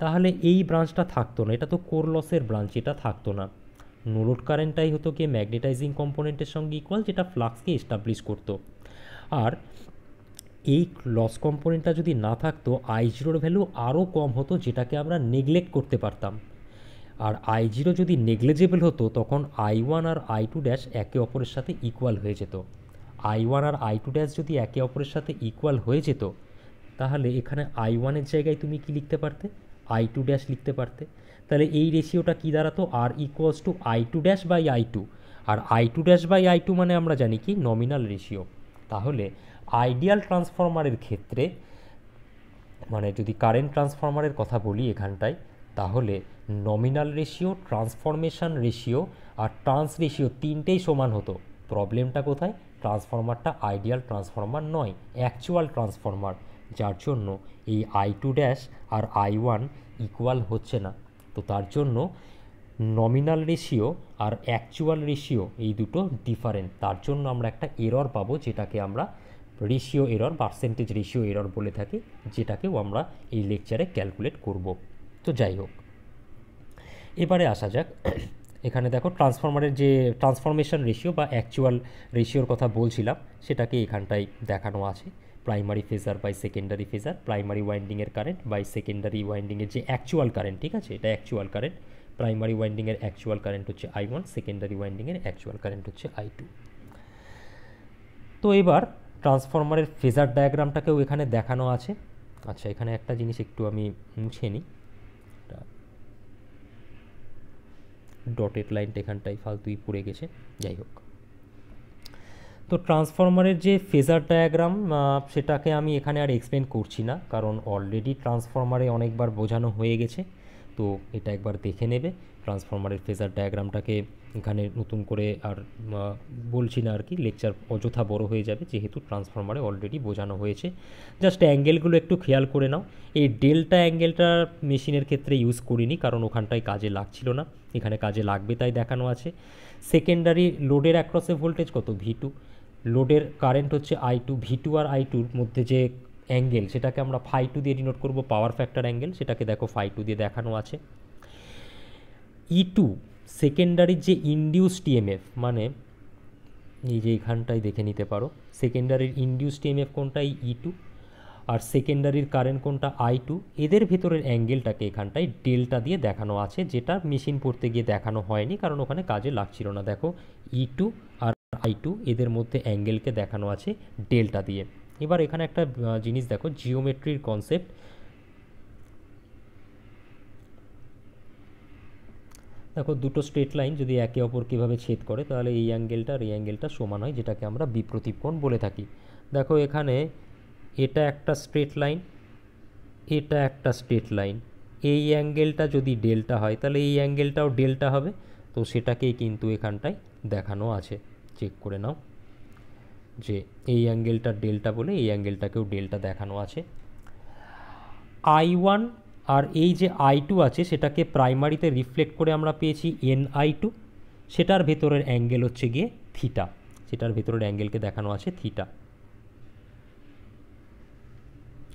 Speaker 1: তাহলে এই ব্রাঞ্চটা থাকতো না এটা তো কোর লসের ব্রাঞ্চ এটা থাকতো না নোলোড কারেন্টটাই হতো কি ম্যাগনেটাইজিং কম্পোনেন্টের সঙ্গে ইকুয়াল যেটা ফ্লাক্সকে এস্টাবলিশ করতো আর এই লস কম্পোনেন্টটা যদি না থাকতো আই জিরোর ভ্যালু আরও কম হতো যেটাকে আমরা নেগলেক্ট করতে পারতাম আর আই জিরো যদি নেগলেজেবল হতো তখন আই ওয়ান আর আই টু ড্যাশ একে অপরের সাথে ইকুয়াল হয়ে যেত আই ওয়ান আর আই টু ড্যাশ যদি একে অপরের সাথে ইকুয়াল হয়ে যেত তাহলে এখানে আই ওয়ানের জায়গায় তুমি কি লিখতে পারতে আই টু ড্যাশ লিখতে পারতে তাহলে এই রেশিওটা কী দাঁড়াতো R equals to I two dash by I two আর I two dash by I two মানে আমরা জানি কি নমিনাল রেশিও তাহলে আইডিয়াল ট্রান্সফরমারের ক্ষেত্রে মানে যদি কারেন্ট ট্রান্সফরমারের কথা বলি এখানটায় তাহলে নমিনাল রেশিও ট্রান্সফরমেশান রেশিও আর ট্রান্স রেশিও তিনটেই সমান হতো প্রবলেমটা কোথায় ট্রান্সফরমারটা আইডিয়াল ট্রান্সফরমার নয় অ্যাকচুয়াল ট্রান্সফরমার যার জন্য এই আই টু ড্যাশ আর আই ওয়ান ইকুয়াল হচ্ছে না তো তার জন্য নমিনাল রেশিও আর অ্যাকচুয়াল রেশিও এই দুটো ডিফারেন্ট তার জন্য আমরা একটা এরর পাবো যেটাকে আমরা ratio error percentage ratio error বলে থাকি যেটাকেও আমরা এই লেকচারে ক্যালকুলেট করব তো যাই হোক এবারে আসা যাক এখানে দেখো ট্রান্সফরমারের যে ট্রান্সফরমেশন রেশিও বা অ্যাকচুয়াল রেশিওর কথা বলছিলাম সেটাকে এখানটায় দেখানো আছে primary phasor by secondary phasor primary ওয়াইন্ডিংয়ের কারেন্ট বাই সেকেন্ডারি ওয়াইন্ডিংয়ের যে অ্যাকচুয়াল কারেন্ট ঠিক আছে এটা অ্যাকচুয়াল কারেন্ট প্রাইমারি ওয়াইন্ডিংয়ের অ্যাকচুয়াল কারেন্ট হচ্ছে আই ওয়ান সেকেন্ডারি ওয়াইন্ডিংয়ের অ্যাকচুয়াল কারেন্ট হচ্ছে আই টু তো এবার ট্রান্সফরমারের ফেজার ডায়াগ্রামটাকেও এখানে দেখানো আছে আচ্ছা এখানে একটা জিনিস একটু আমি মুছে নিই ডটেড লাইনটা এখানটায় ফালতুই পড়ে গেছে যাই হোক তো ট্রান্সফরমারের যে ফেজার ডায়াগ্রাম সেটাকে আমি এখানে আর এক্সপ্লেন করছি না কারণ অলরেডি ট্রান্সফরমারে অনেকবার বোঝানো হয়ে গেছে তো এটা একবার দেখে নেবে ট্রান্সফরমারের ফেজার ডায়াগ্রামটাকে এখানে নতুন করে আর বলছি না আর কি লেকচার অযথা বড় হয়ে যাবে যেহেতু ট্রান্সফরমারে অলরেডি বোঝানো হয়েছে জাস্ট অ্যাঙ্গেলগুলো একটু খেয়াল করে নাও এই ডেল্টা অ্যাঙ্গেলটা মেশিনের ক্ষেত্রে ইউজ করিনি কারণ ওখানটায় কাজে লাগছিল না এখানে কাজে লাগবে তাই দেখানো আছে সেকেন্ডারি লোডের অ্যাক্রসে ভোল্টেজ কত ভি টু লোডের কারেন্ট হচ্ছে আই টু ভি টু আর আই টুর মধ্যে যে অ্যাঙ্গেল সেটাকে আমরা ফাই টু দিয়ে ডিনোট করব পাওয়ার ফ্যাক্টর অ্যাঙ্গেল সেটাকে দেখো ফাই টু দিয়ে দেখানো আছে ই টু সেকেন্ডারির যে এম এফ e মানে এই যে এখানটাই দেখে নিতে পারো সেকেন্ডারির ইন্ডিউসড ইএমএফ কোনটা ই টু e আর সেকেন্ডারির কারেন্ট কোনটা আই টু এদের ভেতরের অ্যাঙ্গেলটাকে এখানটায় ডেলটা দিয়ে দেখানো আছে যেটা মেশিন পড়তে গিয়ে দেখানো হয়নি কারণ ওখানে কাজে লাগছিল না দেখো ই e টু আর আই টু এদের মধ্যে অ্যাঙ্গেলকে দেখানো আছে ডেল্টা দিয়ে এবার এখানে একটা জিনিস দেখো জিওমেট্রির কনসেপ্ট দেখো দুটো স্ট্রেট লাইন যদি একে অপর এভাবে ছেদ করে তাহলে এই অ্যাঙ্গেলটা আর এই অ্যাঙ্গেলটা সমান হয় যেটাকে আমরা বিপ্রতিপণ বলে থাকি দেখো এখানে এটা একটা স্ট্রেট লাইন এটা একটা স্ট্রেট লাইন এই অ্যাঙ্গেলটা যদি ডেল্টা হয় তাহলে এই অ্যাঙ্গেলটাও ডেল্টা হবে তো সেটাকেই কিন্তু এখানটায় দেখানো আছে চেক করে নাও যে এই অ্যাঙ্গেলটা ডেল্টা বলে এই অ্যাঙ্গেলটাকেও ডেল্টা দেখানো আছে আই ওয়ান আর এই যে আই টু আছে সেটাকে প্রাইমারিতে রিফ্লেক্ট করে আমরা পেয়েছি এন আই টু সেটার ভেতরের অ্যাঙ্গেল হচ্ছে গিয়ে থিটা সেটার ভেতরের অ্যাঙ্গেলকে দেখানো আছে থিটা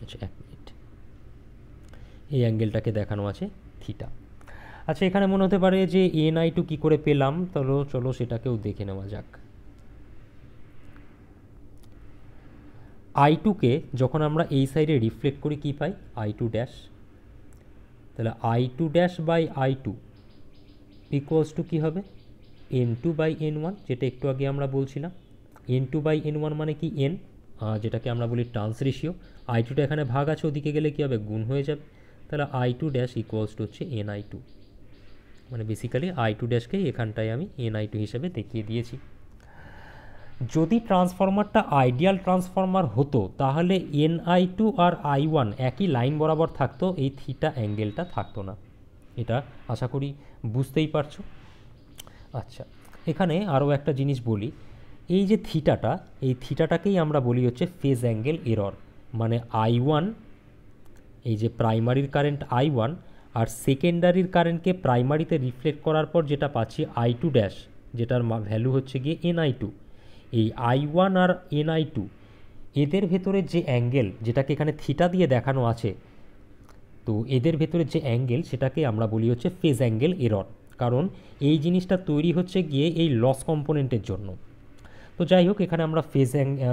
Speaker 1: আচ্ছা এক মিনিট এই অ্যাঙ্গেলটাকে দেখানো আছে থিটা আচ্ছা এখানে মনে হতে পারে যে এন আই টু কী করে পেলাম তাহলে চলো সেটাকেও দেখে নেওয়া যাক আই টুকে যখন আমরা এই সাইডে রিফ্লেক্ট করি কী পাই আই টু ড্যাশ তাহলে I two dash by I two equals to কী হবে N two by N one যেটা একটু আগে আমরা বলছিলাম N two by N one মানে কি এন যেটাকে আমরা বলি ট্রান্স রেশিও আই টুটা এখানে ভাগ আছে ওদিকে গেলে কী হবে গুণ হয়ে যাবে তাহলে I two dash equals to হচ্ছে এন আই টু মানে বেসিক্যালি আই টু ড্যাশকেই এখানটায় আমি এন আই টু হিসাবে দেখিয়ে দিয়েছি যদি ট্রান্সফরমারটা আইডিয়াল ট্রান্সফরমার হতো তাহলে এন আই টু আর আই ওয়ান একই লাইন বরাবর থাকতো এই থিটা অ্যাঙ্গেলটা থাকতো না এটা আশা করি বুঝতেই পারছো আচ্ছা এখানে আরও একটা জিনিস বলি এই যে থিটাটা এই থিটাটাকেই আমরা বলি হচ্ছে ফেজ অ্যাঙ্গেল এরর মানে আই ওয়ান এই যে প্রাইমারির কারেন্ট আই ওয়ান আর সেকেন্ডারির কারেন্টকে প্রাইমারিতে রিফ্লেক্ট করার পর যেটা পাচ্ছি আই টু ড্যাশ যেটার ভ্যালু হচ্ছে গিয়ে এন আই টু এই আই ওয়ান আর এন আই টু এদের ভেতরে যে অ্যাঙ্গেল যেটাকে এখানে থিটা দিয়ে দেখানো আছে তো এদের ভেতরে যে অ্যাঙ্গেল সেটাকে আমরা বলি হচ্ছে ফেজ অ্যাঙ্গেল এরর কারণ এই জিনিসটা তৈরি হচ্ছে গিয়ে এই লস কম্পোনেন্টের জন্য তো যাই হোক এখানে আমরা ফেজ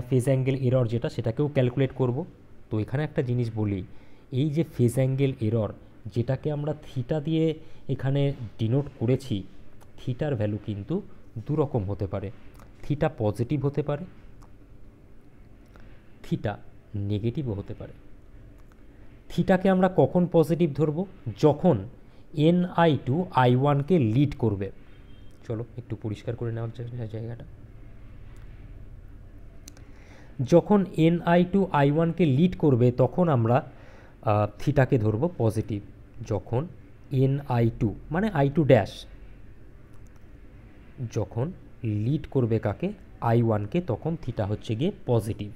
Speaker 1: ফেজ অ্যাঙ্গেল এরর যেটা সেটাকেও ক্যালকুলেট করব তো এখানে একটা জিনিস বলি এই যে ফেজ অ্যাঙ্গেল এরর যেটাকে আমরা থিটা দিয়ে এখানে ডিনোট করেছি থিটার ভ্যালু কিন্তু দুরকম হতে পারে থিটা পজিটিভ হতে পারে থিটা নেগেটিভও হতে পারে থিটাকে আমরা কখন পজিটিভ ধরব যখন এন আই টু আই ওয়ানকে লিড করবে চলো একটু পরিষ্কার করে নেওয়ার জায়গাটা যখন এন আই টু আই ওয়ানকে লিড করবে তখন আমরা থিটাকে ধরব পজিটিভ যখন এন আই টু মানে আই টু ড্যাশ যখন লিড করবে কাকে আই ওয়ানকে তখন থিটা হচ্ছে গিয়ে পজিটিভ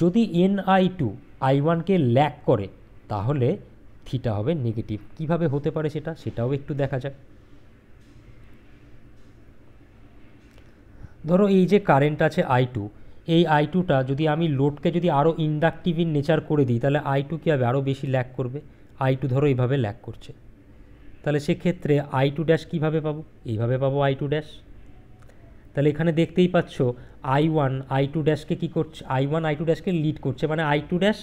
Speaker 1: যদি এন আই টু আই ওয়ানকে ল্যাক করে তাহলে থিটা হবে নেগেটিভ কিভাবে হতে পারে সেটা সেটাও একটু দেখা যাক ধরো এই যে কারেন্ট আছে আই টু এই আই টুটা যদি আমি লোডকে যদি আরও ইন্ডাকটিভ ইন নেচার করে দিই তাহলে আই টু কী হবে আরও বেশি ল্যাক করবে আই টু ধরো এইভাবে ল্যাক করছে তাহলে সেক্ষেত্রে আই টু ড্যাশ কীভাবে পাবো এইভাবে পাবো আই টু ড্যাশ তাহলে এখানে দেখতেই পাচ্ছ আই ওয়ান আই টু ড্যাশকে কী করছে আই ওয়ান আই টু ড্যাশকে লিড করছে মানে আই টু ড্যাশ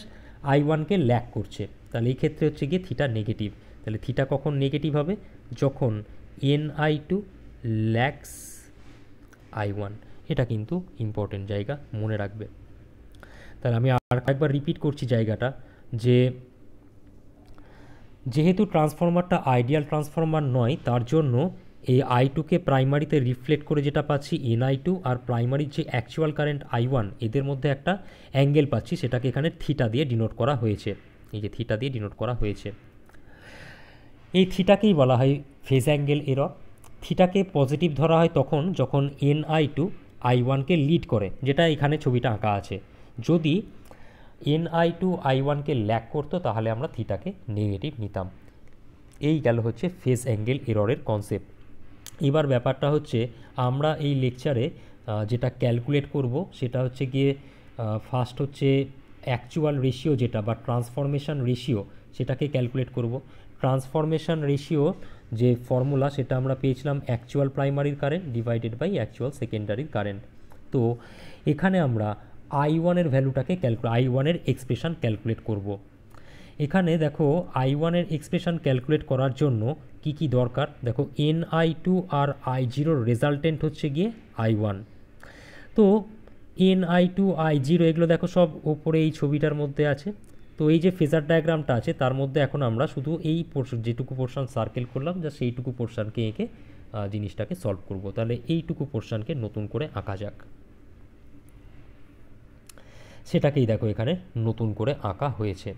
Speaker 1: আই ওয়ানকে ল্যাক করছে তাহলে এই ক্ষেত্রে হচ্ছে গিয়ে থিটা নেগেটিভ তাহলে থিটা কখন নেগেটিভ হবে যখন N I two lags I one এটা কিন্তু ইম্পর্টেন্ট জায়গা মনে রাখবে তাহলে আমি আর একবার রিপিট করছি জায়গাটা যে যেহেতু ট্রান্সফরমারটা আইডিয়াল ট্রান্সফরমার নয় তার জন্য এই আই টুকে প্রাইমারিতে রিফ্লেক্ট করে যেটা পাচ্ছি এন আই টু আর প্রাইমারির যে অ্যাকচুয়াল কারেন্ট আই ওয়ান এদের মধ্যে একটা অ্যাঙ্গেল পাচ্ছি সেটাকে এখানে থিটা দিয়ে ডিনোট করা হয়েছে এই যে থিটা দিয়ে ডিনোট করা হয়েছে এই থিটাকেই বলা হয় ফেজ অ্যাঙ্গেল এর থিটাকে পজিটিভ ধরা হয় তখন যখন এন আই টু আই ওয়ানকে লিড করে যেটা এখানে ছবিটা আঁকা আছে যদি এন আই টু আই ওয়ানকে ল্যাক করতো তাহলে আমরা থিটাকে নেগেটিভ নিতাম এই গেল হচ্ছে ফেজ অ্যাঙ্গেল এররের কনসেপ্ট এবার ব্যাপারটা হচ্ছে আমরা এই লেকচারে যেটা ক্যালকুলেট করব সেটা হচ্ছে গিয়ে ফার্স্ট হচ্ছে অ্যাকচুয়াল রেশিও যেটা বা ট্রান্সফরমেশান রেশিও সেটাকে ক্যালকুলেট করব ট্রান্সফরমেশান রেশিও যে ফর্মুলা সেটা আমরা পেয়েছিলাম অ্যাকচুয়াল প্রাইমারির কারেন্ট ডিভাইডেড বাই অ্যাকচুয়াল সেকেন্ডারির কারেন্ট তো এখানে আমরা আই ওয়ানের ভ্যালুটাকে ক্যালকুলে আই ওয়ানের এক্সপ্রেশান ক্যালকুলেট করব এখানে দেখো আই ওয়ানের এক্সপ্রেশান ক্যালকুলেট করার জন্য কি কি দরকার দেখো এন আই টু আর আই জিরোর রেজাল্টেন্ট হচ্ছে গিয়ে আই ওয়ান তো N I two I zero এগুলো দেখো সব ওপরে এই ছবিটার মধ্যে আছে তো এই যে ফেজার ডায়াগ্রামটা আছে তার মধ্যে এখন আমরা শুধু এই পোর্শন যেটুকু পোর্শন সার্কেল করলাম যা সেইটুকু পোর্শনকে এঁকে জিনিসটাকে সলভ করব তাহলে এইটুকু পোর্শনকে নতুন করে আঁকা যাক সেটাকেই দেখো এখানে নতুন করে আঁকা হয়েছে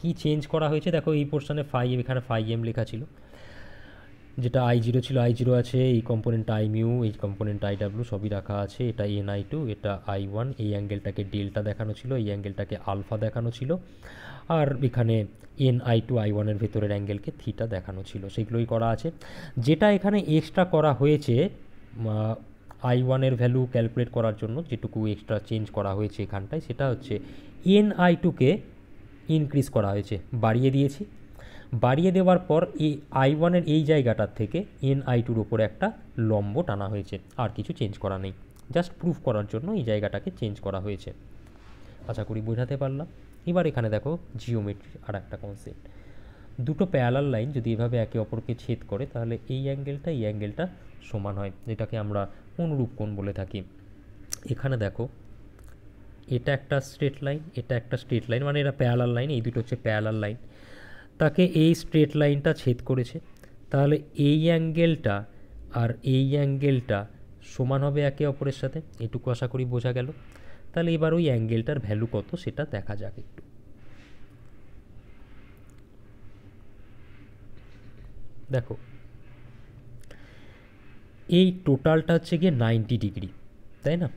Speaker 1: কি চেঞ্জ করা হয়েছে দেখো এই পোর্শনে ফাইভ এম এখানে ফাইভ এম লেখা ছিল যেটা আই জিরো ছিল আই জিরো আছে এই কম্পোনেন্ট আই মিউ এই কম্পোনেন্ট আই ডাব্লু সবই রাখা আছে এটা এন আই টু এটা আই ওয়ান এই অ্যাঙ্গেলটাকে ডেলটা দেখানো ছিল এই অ্যাঙ্গেলটাকে আলফা দেখানো ছিল আর এখানে এন আই টু আই ওয়ানের ভেতরের অ্যাঙ্গেলকে থিটা দেখানো ছিল সেগুলোই করা আছে যেটা এখানে এক্সট্রা করা হয়েছে আই ওয়ানের ভ্যালু ক্যালকুলেট করার জন্য যেটুকু এক্সট্রা চেঞ্জ করা হয়েছে এখানটায় সেটা হচ্ছে এন আই টুকে ইনক্রিজ করা হয়েছে বাড়িয়ে দিয়েছি বাড়িয়ে দেওয়ার পর এই আই ওয়ানের এই জায়গাটার থেকে এন আই টুর ওপরে একটা লম্ব টানা হয়েছে আর কিছু চেঞ্জ করা নেই জাস্ট প্রুফ করার জন্য এই জায়গাটাকে চেঞ্জ করা হয়েছে আশা করি বোঝাতে পারলাম এবার এখানে দেখো জিওমেট্রি আর একটা কনসেপ্ট দুটো প্যালার লাইন যদি এভাবে একে অপরকে ছেদ করে তাহলে এই অ্যাঙ্গেলটা এই অ্যাঙ্গেলটা সমান হয় যেটাকে আমরা অনুরূপ কোণ বলে থাকি এখানে দেখো এটা একটা স্ট্রেট লাইন এটা একটা স্ট্রেট লাইন মানে এটা প্যালার লাইন এই দুটো হচ্ছে প্যালার লাইন তাকে এই স্ট্রেট লাইনটা ছেদ করেছে তাহলে এই অ্যাঙ্গেলটা আর এই অ্যাঙ্গেলটা সমান হবে একে অপরের সাথে এটুকু আশা করি বোঝা গেল তাহলে এবার ওই অ্যাঙ্গেলটার ভ্যালু কত সেটা দেখা যাক একটু দেখো এই টোটালটা হচ্ছে গিয়ে নাইনটি ডিগ্রি তাই না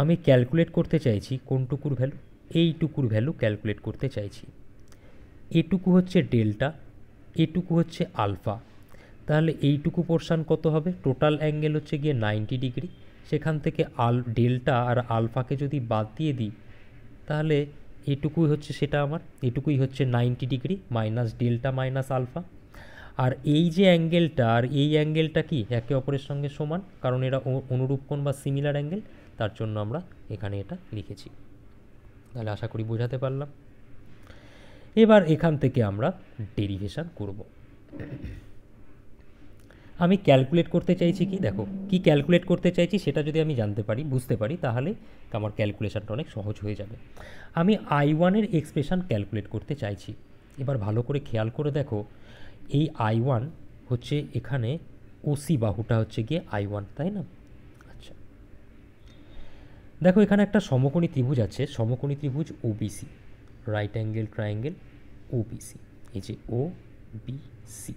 Speaker 1: আমি ক্যালকুলেট করতে চাইছি কোনটুকুর ভ্যালু এইটুকুর ভ্যালু ক্যালকুলেট করতে চাইছি এটুকু হচ্ছে ডেল্টা এটুকু হচ্ছে আলফা তাহলে এইটুকু পোর্শান কত হবে টোটাল অ্যাঙ্গেল হচ্ছে গিয়ে নাইনটি ডিগ্রি সেখান থেকে আল ডেল্টা আর আলফাকে যদি বাদ দিয়ে দিই তাহলে এটুকুই হচ্ছে সেটা আমার এটুকুই হচ্ছে ninety degree minus delta minus alpha আর এই যে অ্যাঙ্গেলটা আর এই অ্যাঙ্গেলটা কি একে অপরের সঙ্গে সমান কারণ এরা অনুরূপ বা সিমিলার অ্যাঙ্গেল তার জন্য আমরা এখানে এটা লিখেছি তাহলে আশা করি বোঝাতে পারলাম এবার এখান থেকে আমরা ডেরিভেশান করব আমি ক্যালকুলেট করতে চাইছি কি দেখো কি ক্যালকুলেট করতে চাইছি সেটা যদি আমি জানতে পারি বুঝতে পারি তাহলে আমার ক্যালকুলেশানটা অনেক সহজ হয়ে যাবে আমি আই ওয়ানের এক্সপ্রেশান ক্যালকুলেট করতে চাইছি এবার ভালো করে খেয়াল করে দেখো এই আই ওয়ান হচ্ছে এখানে ওসি বাহুটা হচ্ছে গিয়ে আই ওয়ান তাই না আচ্ছা দেখো এখানে একটা সমকোণী ত্রিভুজ আছে সমকোণী ত্রিভুজ OBC right angle triangle OBC এই যে ও বিসি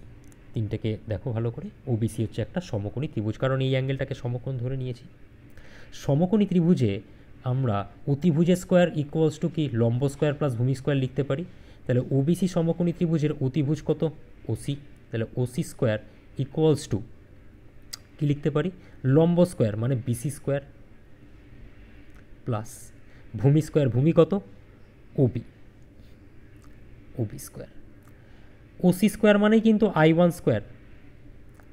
Speaker 1: তিনটাকে দেখো ভালো করে ওবিসি হচ্ছে একটা সমকোণী ত্রিভুজ কারণ এই অ্যাঙ্গেলটাকে সমকোণ ধরে নিয়েছি সমকোণী ত্রিভুজে আমরা অতিভুজের স্কোয়ার ইকুয়ালস টু কি লম্ব স্কোয়ার প্লাস ভূমি স্কোয়ার লিখতে পারি তাহলে ওবিসি সমকোণী ত্রিভুজের অতিভুজ কত ওসি তাহলে ওসি স্কোয়ার ইকুয়ালস টু কী লিখতে পারি লম্ব স্কোয়ার মানে বিসি স্কোয়ার প্লাস ভূমি স্কোয়ার ভূমি কত OB OB square OC square মানেই কিন্তু আই ওয়ান স্কোয়ার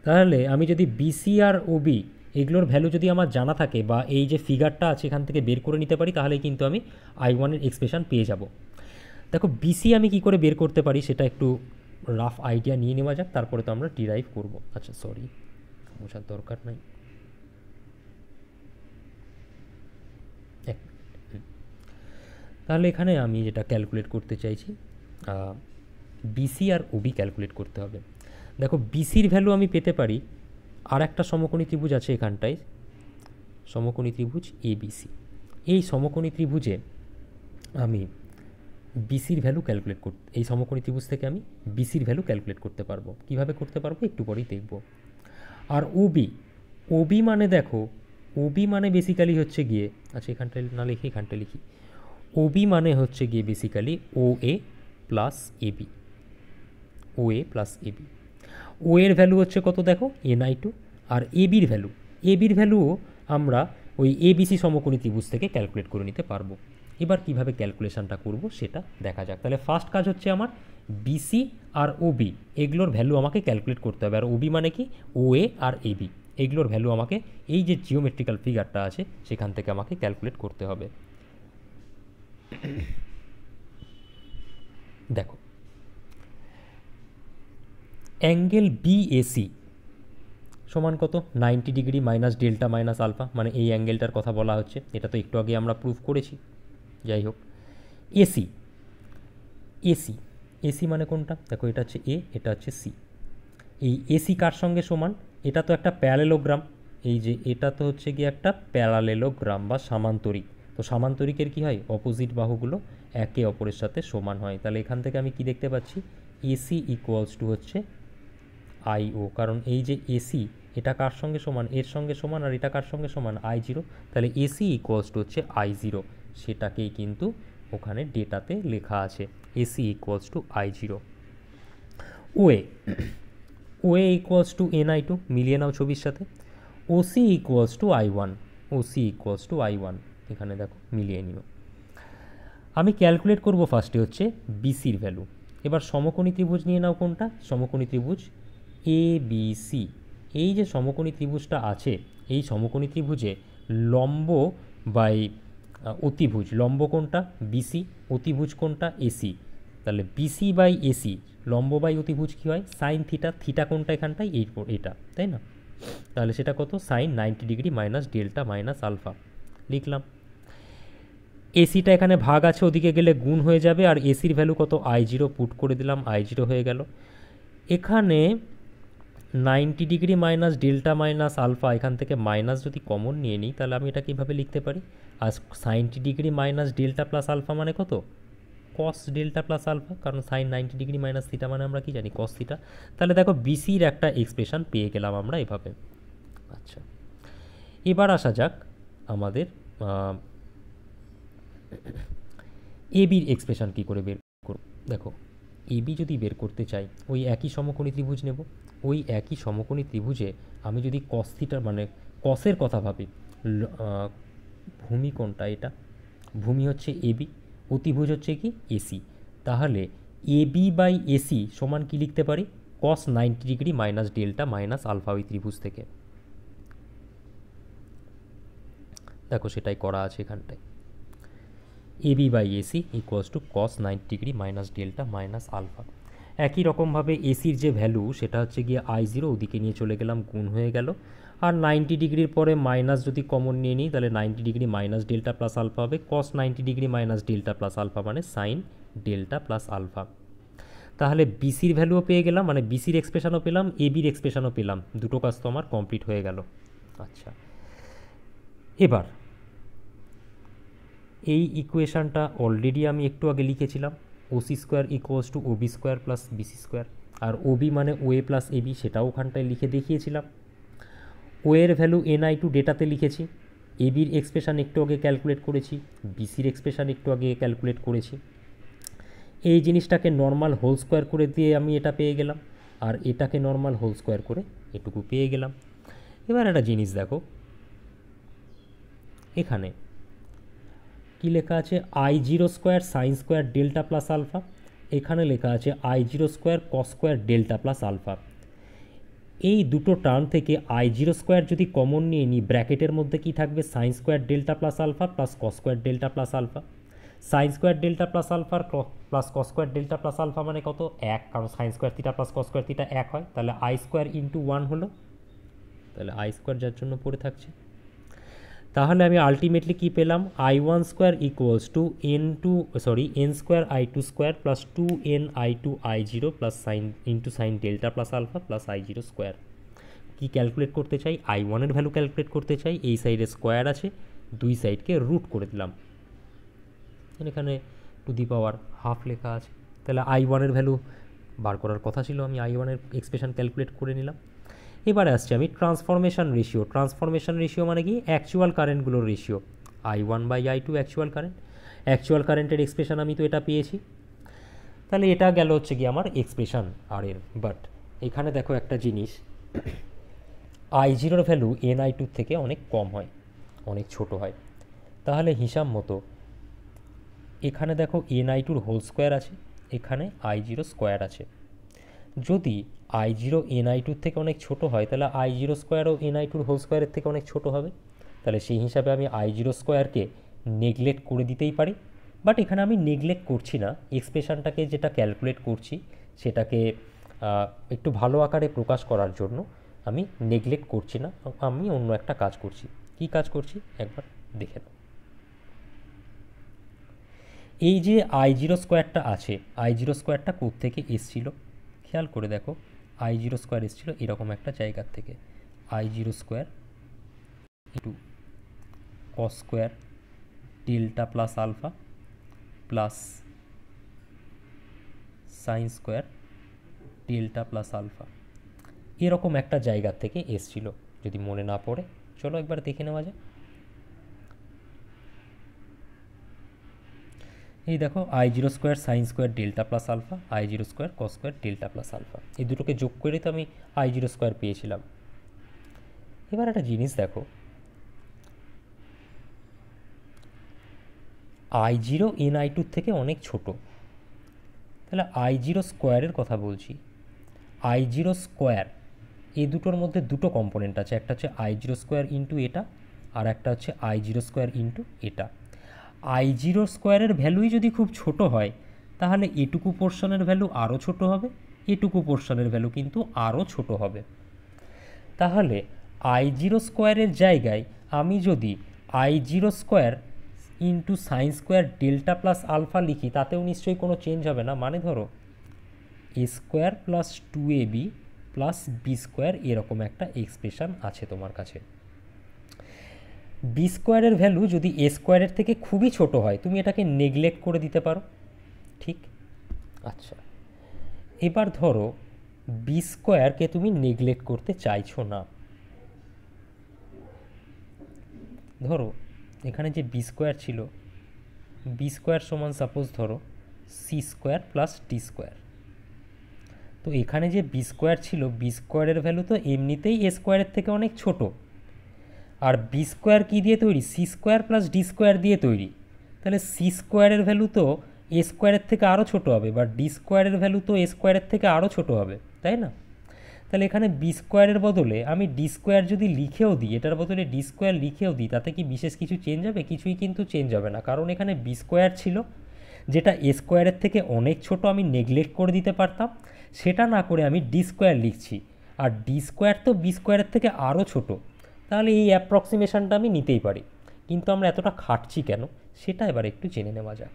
Speaker 1: তাহলে আমি যদি বিসি আর ওবি এগুলোর ভ্যালু যদি আমার জানা থাকে বা এই যে ফিগারটা আছে এখান থেকে বের করে নিতে পারি তাহলে কিন্তু আমি আই ওয়ানের এক্সপ্রেশান পেয়ে যাব দেখো বিসি আমি কি করে বের করতে পারি সেটা একটু রাফ আইডিয়া নিয়ে নেওয়া যাক তারপরে তো আমরা ডিরাইভ করব আচ্ছা সরি বোঝার দরকার নাই তাহলে এখানে আমি যেটা ক্যালকুলেট করতে চাইছি বিসি আর ওবি ক্যালকুলেট করতে হবে দেখো বিসির ভ্যালু আমি পেতে পারি আর একটা সমকোণী ত্রিভুজ আছে এখানটায় সমকোণী ত্রিভুজ এবিসি এই সমকোণী ত্রিভুজে আমি বিসির ভ্যালু ক্যালকুলেট করতে এই সমকোণী ত্রিভুজ থেকে আমি বিসির ভ্যালু ক্যালকুলেট করতে পারবো কীভাবে করতে পারবো একটু পরেই দেখব আর ওবি ওবি মানে দেখো ওবি মানে বেসিক্যালি হচ্ছে গিয়ে আচ্ছা এখানটায় না লিখি এখানটা লিখি ওবি মানে হচ্ছে গিয়ে basically O A plus AB O A plus AB O এর ভ্যালু হচ্ছে কত দেখো এনআই টু আর এবির ভ্যালু এবির ভ্যালুও আমরা ওই এবিসি সমকোণী ত্রিভুজ থেকে ক্যালকুলেট করে নিতে পারবো এবার কিভাবে ক্যালকুলেশানটা করব সেটা দেখা যাক তাহলে ফার্স্ট কাজ হচ্ছে আমার বিসি আর ওবি এগুলোর ভ্যালু আমাকে ক্যালকুলেট করতে হবে আর ওবি মানে কি ও এ আর এবি এগুলোর ভ্যালু আমাকে এই যে জিওমেট্রিক্যাল ফিগারটা আছে সেখান থেকে আমাকে ক্যালকুলেট করতে হবে দেখো অ্যাঙ্গেল বিএসি সমান কত ninety degree minus delta minus alpha মানে এই অ্যাঙ্গেলটার কথা বলা হচ্ছে এটা তো একটু আগে আমরা প্রুফ করেছি যাই হোক এসি এসি এসি মানে কোনটা দেখো এটা হচ্ছে এ এটা হচ্ছে সি এই এসি কার সঙ্গে সমান এটা তো একটা প্যারালেলোগ্রাম এই যে এটা তো হচ্ছে গিয়ে একটা প্যারালেলোগ্রাম বা সামান্তরিক তো সামান্তরিকের কি হয় অপোজিট বাহুগুলো একে অপরের সাথে সমান হয় তাহলে এখান থেকে আমি কি দেখতে পাচ্ছি এসি ইকুয়ালস টু হচ্ছে আইও কারণ এই যে এসি এটা কার সঙ্গে সমান এর সঙ্গে সমান আর এটা কার সঙ্গে সমান আই জিরো তাহলে এসি ইকুয়ালস টু হচ্ছে আই জিরো সেটাকেই কিন্তু ওখানে ডেটাতে লেখা আছে AC equals to I zero OA OA equals to N I two মিলিয়ে নাও ছবির সাথে OC equals to I one OC equals to I one এখানে দেখো মিলিয়ে নিও আমি ক্যালকুলেট করব ফার্স্টে হচ্ছে বিসির ভ্যালু এবার সমকোণী ত্রিভুজ নিয়ে নাও কোনটা সমকোণী ত্রিভুজ এ বি সি এই যে সমকোণী ত্রিভুজটা আছে এই সমকোণী ত্রিভুজে লম্ব বাই অতিভুজ লম্ব কোনটা বিসি অতিভুজ কোনটা এসি তাহলে বিসি বাই এসি লম্ব বাই অতিভুজ কী হয় সাইন থিটা থিটা কোনটা এখানটাই এই এটা তাই না তাহলে সেটা কত sine ninety degree minus delta minus alpha লিখলাম এসিটা এখানে ভাগ আছে ওদিকে গেলে গুণ হয়ে যাবে আর এসির ভ্যালু কত আই জিরো পুট করে দিলাম আই জিরো হয়ে গেল এখানে ninety degree minus delta minus alpha এখান থেকে মাইনাস যদি কমন নিয়ে নিই তাহলে আমি এটা কীভাবে লিখতে পারি আর ninety degree minus delta plus alpha মানে কত কস ডেল্টা প্লাস আলফা কারণ sine ninety degree minus theta মানে আমরা কি জানি কস সিটা তাহলে দেখো বিসির একটা এক্সপ্রেশন পেয়ে গেলাম আমরা এভাবে আচ্ছা এবার আসা যাক আমাদের এ বির এক্সপ্রেশন কী করে বের করো দেখো এ বি যদি বের করতে চাই ওই একই সমকোণী ত্রিভুজ নেব ওই একই সমকোণী ত্রিভুজে আমি যদি কস থিটার মানে কসের কথা ভাবি ভূমি কোনটা এটা ভূমি হচ্ছে এবি অতিভুজ হচ্ছে কি এসি তাহলে এবি বাই এসি সমান কি লিখতে পারি cos ninety degree minus delta minus alpha ওই ত্রিভুজ থেকে দেখো সেটাই করা আছে এখানটায় A B by A C equals to cos ninety degree minus delta minus alpha একই রকমভাবে এসির যে ভ্যালু সেটা হচ্ছে গিয়ে আই জিরো ওদিকে নিয়ে চলে গেলাম গুণ হয়ে গেল আর নাইনটি ডিগ্রির পরে মাইনাস যদি কমন নিয়ে নিই তাহলে ninety degree minus delta plus alpha হবে cos ninety degree minus delta plus alpha মানে সাইন ডেল্টা প্লাস আলফা তাহলে বিসির ভ্যালুও পেয়ে গেলাম মানে বিসির এক্সপ্রেশনও পেলাম এবির এক্সপ্রেশনও পেলাম দুটো কাজ তো আমার কমপ্লিট হয়ে গেল আচ্ছা এবার এই ইকুয়েশানটা অলরেডি আমি একটু আগে লিখেছিলাম O C square equals to O B square plus B C square আর ওবি মানে ওয়ে প্লাস এবি সেটাও ওখানটায় লিখে দেখিয়েছিলাম ওয়ের ভ্যালু এন আই টু ডেটাতে লিখেছি এবির এক্সপ্রেশান একটু আগে ক্যালকুলেট করেছি বিসির এক্সপ্রেশান একটু আগে ক্যালকুলেট করেছি এই জিনিসটাকে নর্মাল হোল স্কোয়ার করে দিয়ে আমি এটা পেয়ে গেলাম আর এটাকে নর্মাল হোল স্কোয়ার করে এটুকু পেয়ে গেলাম এবার একটা জিনিস দেখো এখানে কি লেখা আছে I zero square sine square delta plus alpha এখানে লেখা আছে I zero square cos square delta plus alpha এই দুটো টার্ম থেকে আই জিরো স্কোয়ার যদি কমন নিয়ে নিই ব্র্যাকেটের মধ্যে কি থাকবে sine square delta plus alpha plus cos square delta plus alpha sine square delta plus আলফার plus cos square delta plus alpha মানে কত এক কারণ sine square theta plus cos square theta এক হয় তাহলে আই স্কোয়ার ইন্টু ওয়ান হলো তাহলে আই স্কোয়ার যার জন্য পড়ে থাকছে তাহলে আমি আলটিমেটলি কি পেলাম I one square equals to N two sorry N square I two square plus two N I two I zero plus sine into sine delta plus alpha plus I zero square কী ক্যালকুলেট করতে চাই আই ওয়ানের ভ্যালু ক্যালকুলেট করতে চাই এই সাইডে স্কোয়ার আছে দুই সাইডকে রুট করে দিলাম এখানে টু দি পাওয়ার হাফ লেখা আছে তাহলে আই ওয়ানের ভ্যালু বার করার কথা ছিল আমি আই ওয়ানের এক্সপ্রেশন ক্যালকুলেট করে নিলাম এবারে আসছি আমি ট্রান্সফরমেশন রেশিও ট্রান্সফরমেশন রেশিও মানে কি অ্যাকচুয়াল কারেন্টগুলোর ratio I one by I two actual current actual কারেন্টের এক্সপ্রেশন আমি তো এটা পেয়েছি তাহলে এটা গেল হচ্ছে কি আমার এক্সপ্রেশন আর এর বাট এখানে দেখো একটা জিনিস আই জিরোর ভ্যালু এন আই টুর থেকে অনেক কম হয় অনেক ছোট হয় তাহলে হিসাব মতো এখানে দেখো এন আই টুর হোল স্কোয়ার আছে এখানে আই জিরো স্কোয়ার আছে যদি আই জিরো এন আই টুর থেকে অনেক ছোটো হয় তাহলে আই জিরো স্কোয়ার ও এন আই টুর হোল স্কোয়ারের থেকে অনেক ছোটো হবে তাহলে সেই হিসাবে আমি আই জিরো স্কোয়ারকে নেগলেক্ট করে দিতেই পারি বাট এখানে আমি নেগলেক্ট করছি না এক্সপ্রেশনটাকে যেটা ক্যালকুলেট করছি সেটাকে একটু ভালো আকারে প্রকাশ করার জন্য আমি নেগলেক্ট করছি না আমি অন্য একটা কাজ করছি কি কাজ করছি একবার দেখে নাও এই যে আই জিরো স্কোয়ারটা আছে আই জিরো স্কোয়ারটা কোথেকে এসছিল খেয়াল করে দেখো আই জিরো স্কোয়ার এসেছিলো এরকম একটা জায়গার থেকে I zero square to cos square delta plus alpha plus sine square delta plus alpha এরকম একটা জায়গা থেকে এসছিল যদি মনে না পড়ে চলো একবার দেখে নেওয়া যায় এই দেখো I zero square sine square delta plus alpha I zero square cos square delta plus alpha এই দুটোকে যোগ করে তো আমি আই জিরো স্কোয়ার পেয়েছিলাম এবার একটা জিনিস দেখো আই জিরো এন আই টুর থেকে অনেক ছোট তাহলে আই জিরো স্কোয়ারের কথা বলছি আই জিরো স্কোয়ার এই দুটোর মধ্যে দুটো কম্পোনেন্ট আছে একটা হচ্ছে আই জিরো স্কোয়ার ইন্টু এটা আর একটা হচ্ছে আই জিরো স্কোয়ার ইন্টু এটা আই জিরো স্কোয়ারের ভ্যালুই যদি খুব ছোট হয় তাহলে এটুকু পোর্শনের ভ্যালু আরও ছোট হবে এটুকু পোর্শনের ভ্যালু কিন্তু আরও ছোট হবে তাহলে আই জিরো স্কোয়ারের জায়গায় আমি যদি I zero square into sine square delta plus alpha লিখি তাতেও নিশ্চয়ই কোনো চেঞ্জ হবে না মানে ধরো A square plus two A B plus B square এরকম একটা এক্সপ্রেশান আছে তোমার কাছে বি স্কোয়ারের ভ্যালু যদি এ স্কোয়ারের থেকে খুবই ছোট হয় তুমি এটাকে নেগলেক্ট করে দিতে পারো ঠিক আচ্ছা এবার ধরো বি স্কোয়ারকে তুমি নেগলেক্ট করতে চাইছো না ধরো এখানে যে বি স্কোয়ার ছিল বি স্কোয়ার সমান সাপোজ ধরো C square plus D square তো এখানে যে বি স্কোয়ার ছিল বি স্কোয়ারের ভ্যালু তো এমনিতেই এ স্কোয়ারের থেকে অনেক ছোটো আর বি স্কোয়ার কী দিয়ে তৈরি C square plus D square দিয়ে তৈরি তাহলে সি স্কোয়ারের ভ্যালু তো এ স্কোয়ারের থেকে আরও ছোট হবে বা ডি স্কোয়ারের ভ্যালু তো এ স্কোয়ারের থেকে আরও ছোট হবে তাই না তাহলে এখানে বি স্কোয়ারের বদলে আমি ডি স্কোয়ার যদি লিখেও দিই এটার বদলে ডি স্কোয়ার লিখেও দিই তাতে কি বিশেষ কিছু চেঞ্জ হবে কিছুই কিন্তু চেঞ্জ হবে না কারণ এখানে বি স্কোয়ার ছিল যেটা এ স্কোয়ারের থেকে অনেক ছোট আমি নেগলেক্ট করে দিতে পারতাম সেটা না করে আমি ডি স্কোয়ার লিখছি আর ডি স্কোয়ার তো বি স্কোয়ারের থেকে আরও ছোটো তাহলে এই অ্যাপ্রক্সিমেশানটা আমি নিতেই পারি কিন্তু আমরা এতটা খাটছি কেন সেটা এবার একটু জেনে নেওয়া যাক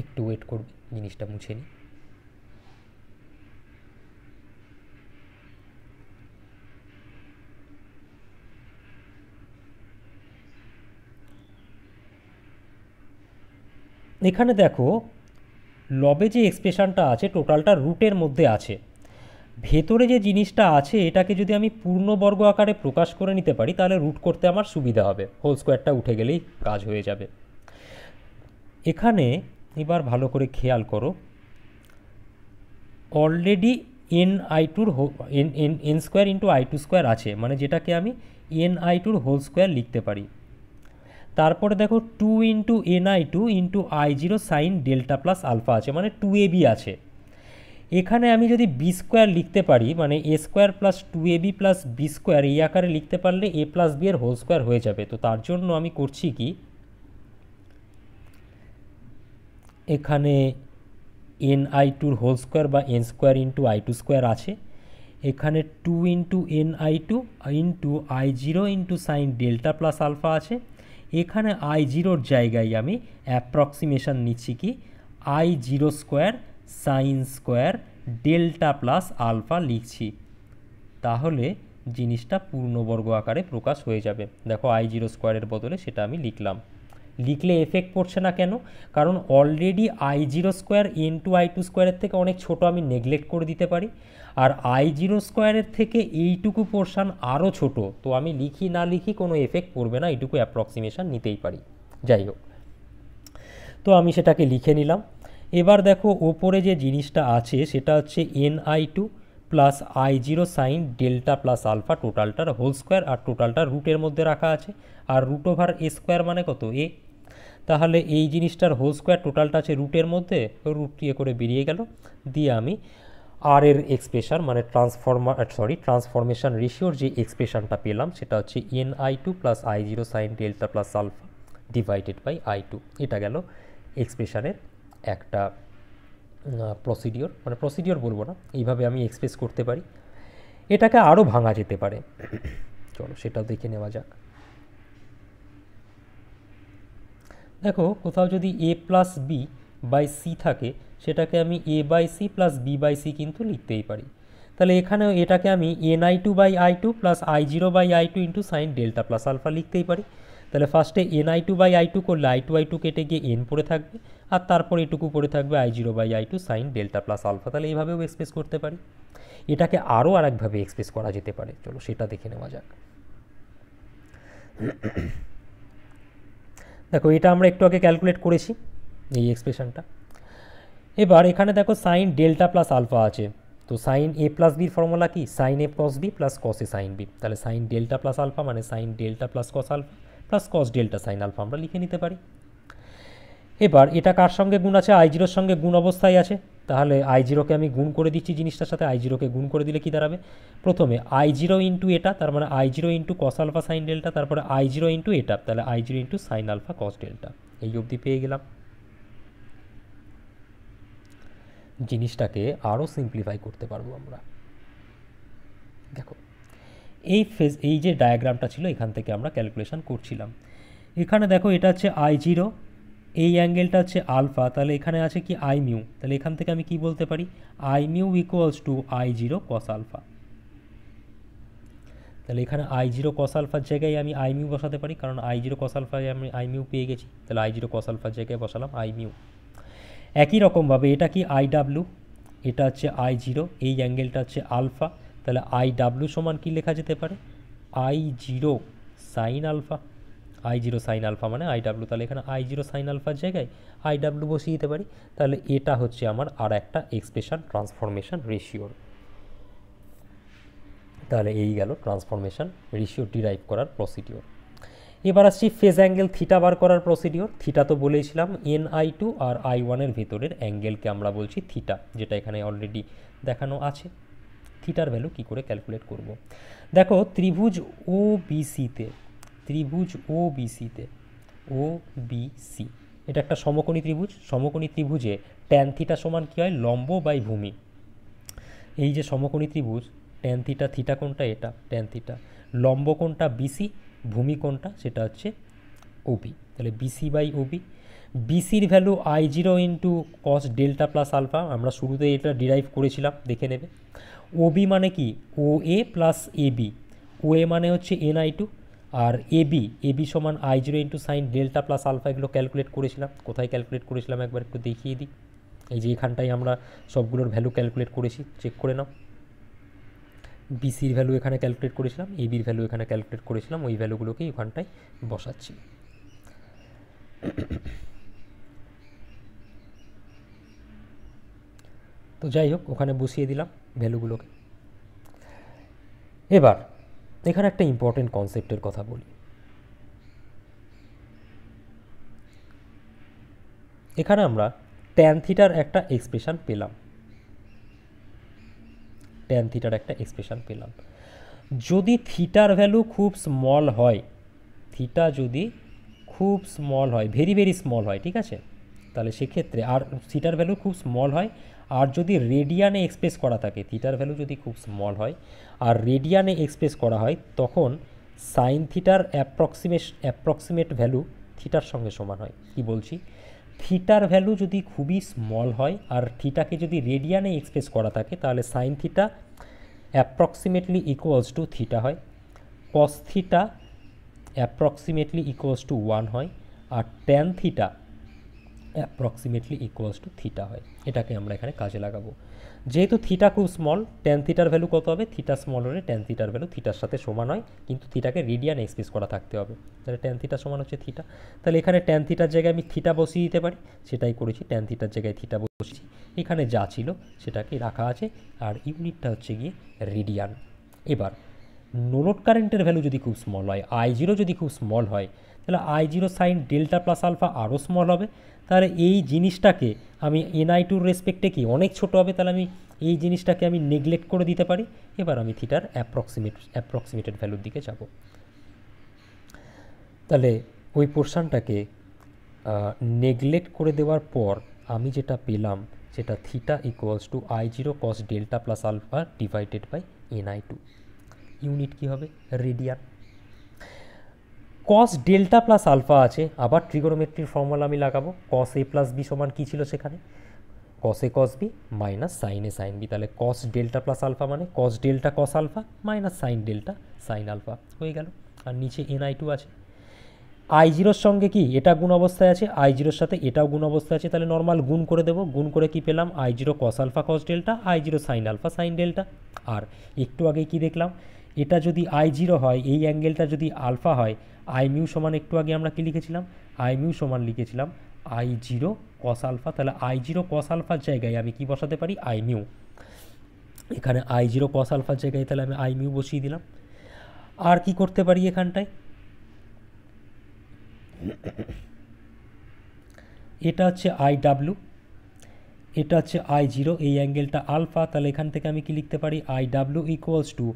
Speaker 1: একটু ওয়েট করবে জিনিসটা মুছে নিই এখানে দেখো লবে যে এক্সপ্রেশনটা আছে টোটালটা রুটের মধ্যে আছে ভেতরে যে জিনিসটা আছে এটাকে যদি আমি পূর্ণবর্গ আকারে প্রকাশ করে নিতে পারি তাহলে রুট করতে আমার সুবিধা হবে হোল স্কোয়ারটা উঠে গেলেই কাজ হয়ে যাবে এখানে এবার ভালো করে খেয়াল করো অলরেডি এন আই টুর N N N square into I two square আছে মানে যেটাকে আমি এন আই টুর হোল স্কোয়ার লিখতে পারি তারপরে দেখো two into N I two into I zero sine delta plus alpha আছে মানে টু এ বি আছে এখানে আমি যদি বি স্কোয়ার লিখতে পারি মানে A square plus two A B plus B square এই আকারে লিখতে পারলে এ প্লাস বি এর হোল স্কোয়ার হয়ে যাবে তো তার জন্য আমি করছি কি এখানে এন আই টুর হোল স্কোয়ার বা N square into I two square আছে এখানে two into N I two into I zero into sine delta plus alpha আছে এখানে আই জিরোর জায়গায় আমি অ্যাপ্রক্সিমেশান নিচ্ছি কি I zero square sine square delta plus alpha লিখছি তাহলে জিনিসটা পূর্ণবর্গ আকারে প্রকাশ হয়ে যাবে দেখো আই জিরো স্কোয়ারের বদলে সেটা আমি লিখলাম লিখলে এফেক্ট পড়ছে না কেন কারণ already I zero square N two I two স্কোয়ারের থেকে অনেক ছোট আমি নেগলেক্ট করে দিতে পারি আর আই জিরো স্কোয়ারের থেকে এইটুকু পোর্শান আরও ছোট তো আমি লিখি না লিখি কোনো এফেক্ট পড়বে না এইটুকু অ্যাপ্রক্সিমেশান নিতেই পারি যাই হোক তো আমি সেটাকে লিখে নিলাম এবার দেখো ওপরে যে জিনিসটা আছে সেটা হচ্ছে N I two plus I zero sine delta plus alpha টোটালটার হোল স্কোয়ার আর টোটালটা রুটের মধ্যে রাখা আছে আর রুট ওভার এ স্কোয়ার মানে কত এ তাহলে এই জিনিসটার হোল স্কোয়ার টোটালটা আছে রুটের মধ্যে রুট ইয়ে করে বেরিয়ে গেল দিয়ে আমি আর এর এক্সপ্রেশান মানে ট্রান্সফর্মার সরি ট্রান্সফরমেশান রেশিওর যে এক্সপ্রেশানটা পেলাম সেটা হচ্ছে N I two plus I zero sine delta plus alpha divided by I two এটা গেল এক্সপ্রেশানের একটা প্রসিডিওর মানে প্রসিডিওর বলবো না এইভাবে আমি এক্সপ্রেস করতে পারি এটাকে আরও ভাঙা যেতে পারে চলো সেটাও দেখে নেওয়া যাক দেখো কোথাও যদি A plus B by C থাকে সেটাকে আমি A by C plus B by C কিন্তু লিখতেই পারি তাহলে এখানেও এটাকে আমি N I two by I two plus I zero by I two into sine delta plus alpha লিখতেই পারি তাহলে ফার্স্টে N I two by I two করলে আই টু আই টু কেটে গিয়ে এন পড়ে থাকবে আর তারপর এটুকু পড়ে থাকবে I zero by I two sine delta plus alpha তাহলে এইভাবেও এক্সপ্রেস করতে পারি এটাকে আরও আরেকভাবে এক্সপ্রেস করা যেতে পারে চলো সেটা দেখে নেওয়া যাক দেখো এটা আমরা একটু আগে ক্যালকুলেট করেছি এই এক্সপ্রেশনটা এবার এখানে দেখো সাইন ডেল্টা প্লাস আলফা আছে তো সাইন এ প্লাস বির ফর্মুলা কি sine A cos B plus cos A sine B তাহলে সাইন ডেল্টা প্লাস আলফা মানে sine delta plus cos alpha plus cos delta sine alpha আমরা লিখে নিতে পারি এবার এটা কার সঙ্গে গুণ আছে আই জিরোর সঙ্গে গুণ অবস্থায় আছে তাহলে আই জিরোকে আমি গুণ করে দিচ্ছি জিনিসটার সাথে আই জিরোকে গুণ করে দিলে কী দাঁড়াবে প্রথমে আই জিরো ইন্টু এটা তার মানে I zero into cos alpha sine delta তারপরে আই জিরো ইন্টু এটা তাহলে I zero into sine alpha cos delta এই অবধি পেয়ে গেলাম জিনিসটাকে আরও সিম্পলিফাই করতে পারবো আমরা দেখো এই ফেজ এই যে ডায়াগ্রামটা ছিল এখান থেকে আমরা ক্যালকুলেশন করছিলাম এখানে দেখো এটা হচ্ছে আই জিরো এই অ্যাঙ্গেলটা হচ্ছে আলফা তাহলে এখানে আছে কি আই মিউ তাহলে এখান থেকে আমি কি বলতে পারি I mu equals to I zero cos alpha তাহলে এখানে আই জিরো কস আলফার জায়গায় আমি আই মিউ বসাতে পারি কারণ আই জিরো কস আলফায় আমি আই মিউ পেয়ে গেছি তাহলে আই জিরো কস আলফার জায়গায় বসালাম আই মিউ একই রকমভাবে এটা কি আই ডাব্লু এটা হচ্ছে আই জিরো এই অ্যাঙ্গেলটা হচ্ছে আলফা তাহলে আই ডাব্লু সমান কি লেখা যেতে পারে I zero sine alpha I zero sine alpha মানে আইডাব্লু তাহলে এখানে আই জিরো সাইন আলফার জায়গায় আই বসিয়ে দিতে পারি তাহলে এটা হচ্ছে আমার আর একটা এক্সপ্রেশান ট্রান্সফরমেশন রেশিওর তাহলে এই গেল ট্রান্সফরমেশন রেশিও ডিরাইভ করার প্রসিডিওর এবার আসছি ফেজ অ্যাঙ্গেল থিটা বার করার প্রসিডিওর থিটা তো বলেছিলাম এন আই টু আর আই ওয়ানের ভেতরের অ্যাঙ্গেলকে আমরা বলছি থিটা যেটা এখানে অলরেডি দেখানো আছে থিটার ভ্যালু কি করে ক্যালকুলেট করব। দেখো ত্রিভুজ ও বিসিতে ত্রিভুজ ও বিসিতে ও বি সি এটা একটা সমকোণী ত্রিভুজ সমকোণী ত্রিভুজে ট্যান থিটা সমান কী হয় লম্ব বাই ভূমি এই যে সমকোণী ত্রিভুজ ট্যান থিটা থিটা কোনটা এটা ট্যান থিটা লম্ব কোনটা বিসি ভূমি কোনটা সেটা হচ্ছে ওবি তাহলে বিসি বাই ওবি বিসির value I zero into cos delta plus alpha আমরা শুরুতে এটা ডিরাইভ করেছিলাম দেখে নেবে ওবি মানে কি ও A plus AB O A মানে হচ্ছে এন আই টু আর এবি এবি সমান I zero into sine delta plus alpha এগুলো ক্যালকুলেট করেছিলাম কোথায় ক্যালকুলেট করেছিলাম একবার একটু দেখিয়ে দিই এই যে এখানটাই আমরা সবগুলোর ভ্যালু ক্যালকুলেট করেছি চেক করে নাও বিসির ভ্যালু এখানে ক্যালকুলেট করেছিলাম এবির ভ্যালু এখানে ক্যালকুলেট করেছিলাম ওই ভ্যালুগুলোকেই এখানটায় বসাচ্ছি তো যাই হোক ওখানে বসিয়ে দিলাম ভ্যালুগুলোকে এবার এখানে একটা ইম্পর্টেন্ট কনসেপ্টের কথা বলি এখানে আমরা ট্যান থিটার একটা এক্সপ্রেশান পেলাম ট্যান থিটার একটা এক্সপ্রেশান পেলাম যদি থিটার ভ্যালু খুব স্মল হয় থিটা যদি খুব স্মল হয় ভেরি ভেরি স্মল হয় ঠিক আছে তাহলে সেক্ষেত্রে আর থিটার ভ্যালু খুব স্মল হয় আর যদি রেডিয়ানে এক্সপ্রেস করা থাকে থিটার ভ্যালু যদি খুব স্মল হয় আর রেডিয়ানে এক্সপ্রেস করা হয় তখন সাইন থিটার অ্যাপ্রক্সিমেশ অ্যাপ্রক্সিমেট ভ্যালু থিটার সঙ্গে সমান হয় কি বলছি থিটার ভ্যালু যদি খুবই স্মল হয় আর থিটাকে যদি রেডিয়ানে এক্সপ্রেস করা থাকে তাহলে sine theta approximately equals to theta হয় cos theta approximately equals to one হয় আর tan theta approximately equals to theta হয় এটাকে আমরা এখানে কাজে লাগাবো যেহেতু থিটা খুব স্মল টেন থিটার ভ্যালু কত হবে থিটা স্মল হলে টেন থিটার ভ্যালু থিটার সাথে সমান হয় কিন্তু থিটাকে রেডিয়ান এক্সপ্রেস করা থাকতে হবে তাহলে টেন থিটা সমান হচ্ছে থিটা তাহলে এখানে টেন থিটার জায়গায় আমি থিটা বসিয়ে দিতে পারি সেটাই করেছি টেন থিটার জায়গায় থিটা বসেছি এখানে যা ছিল সেটাকে রাখা আছে আর ইউনিটটা হচ্ছে গিয়ে রেডিয়ান এবার নোলোড কারেন্টের ভ্যালু যদি খুব স্মল হয় আই জিরো যদি খুব স্মল হয় তাহলে I zero sine delta plus alpha আরও স্মল হবে তাহলে এই জিনিসটাকে আমি এনআই টুর রেসপেক্টে কি অনেক ছোট হবে তাহলে আমি এই জিনিসটাকে আমি নেগলেক্ট করে দিতে পারি এবার আমি থিটার অ্যাপ্রক্সিমেট অ্যাপ্রক্সিমেটেড ভ্যালুর দিকে যাব তাহলে ওই পোর্শানটাকে নেগলেক্ট করে দেওয়ার পর আমি যেটা পেলাম সেটা theta equals to I zero cos delta plus alpha divided by N I two unit কী হবে radian cos delta plus alpha আছে আবার ট্রিগোনোমেট্রির ফর্মুলা আমি লাগাবো কস এ প্লাস বি সমান কী ছিল সেখানে cos A cos B minus sine A sine B তাহলে কস ডেল্টা প্লাস আলফা মানে cos delta cos alpha minus sine delta sine alpha হয়ে গেল আর নিচে এন আই টু আছে আই জিরোর সঙ্গে কি এটা গুণ অবস্থায় আছে আই জিরোর সাথে এটাও গুণ অবস্থায় আছে তাহলে নর্মাল গুণ করে দেবো গুণ করে কি পেলাম I zero cos alpha cos delta I zero sine alpha sine delta আর একটু আগে কি দেখলাম এটা যদি আই জিরো হয় এই অ্যাঙ্গেলটা যদি আলফা হয় আই মিউ সমান একটু আগে আমরা কি লিখেছিলাম আই মিউ সমান লিখেছিলাম আই জিরো কস আলফা তাহলে আই জিরো কস আলফার জায়গায় আমি কি বসাতে পারি আই মিউ এখানে আই জিরো কস আলফার জায়গায় তাহলে আমি আই মিউ বসিয়ে দিলাম আর কি করতে পারি এখানটায় এটা হচ্ছে আই ডাব্লু এটা হচ্ছে আই জিরো এই অ্যাঙ্গেলটা আলফা তাহলে এখান থেকে আমি কি লিখতে পারি I W equals to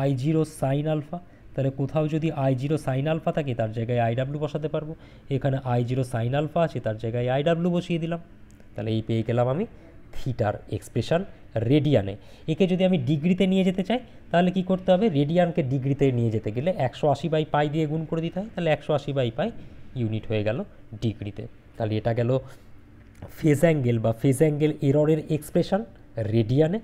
Speaker 1: I zero sine alpha তাহলে কোথাও যদি আই জিরো সাইন আলফা থাকে তার জায়গায় আই ডাব্লু বসাতে পারবো এখানে আই জিরো সাইন আলফা আছে তার জায়গায় আই ডাব্লু বসিয়ে দিলাম তাহলে এই পেয়ে গেলাম আমি থিটার এক্সপ্রেশন রেডিয়ানে একে যদি আমি ডিগ্রিতে নিয়ে যেতে চাই তাহলে কি করতে হবে রেডিয়ানকে ডিগ্রিতে নিয়ে যেতে গেলে একশো আশি বাই পাই দিয়ে গুণ করে দিতে হয় তাহলে একশো আশি বাই পাই ইউনিট হয়ে গেল ডিগ্রিতে তাহলে এটা গেল ফেজ অ্যাঙ্গেল বা ফেজ অ্যাঙ্গেল এররের এক্সপ্রেশন রেডিয়ানে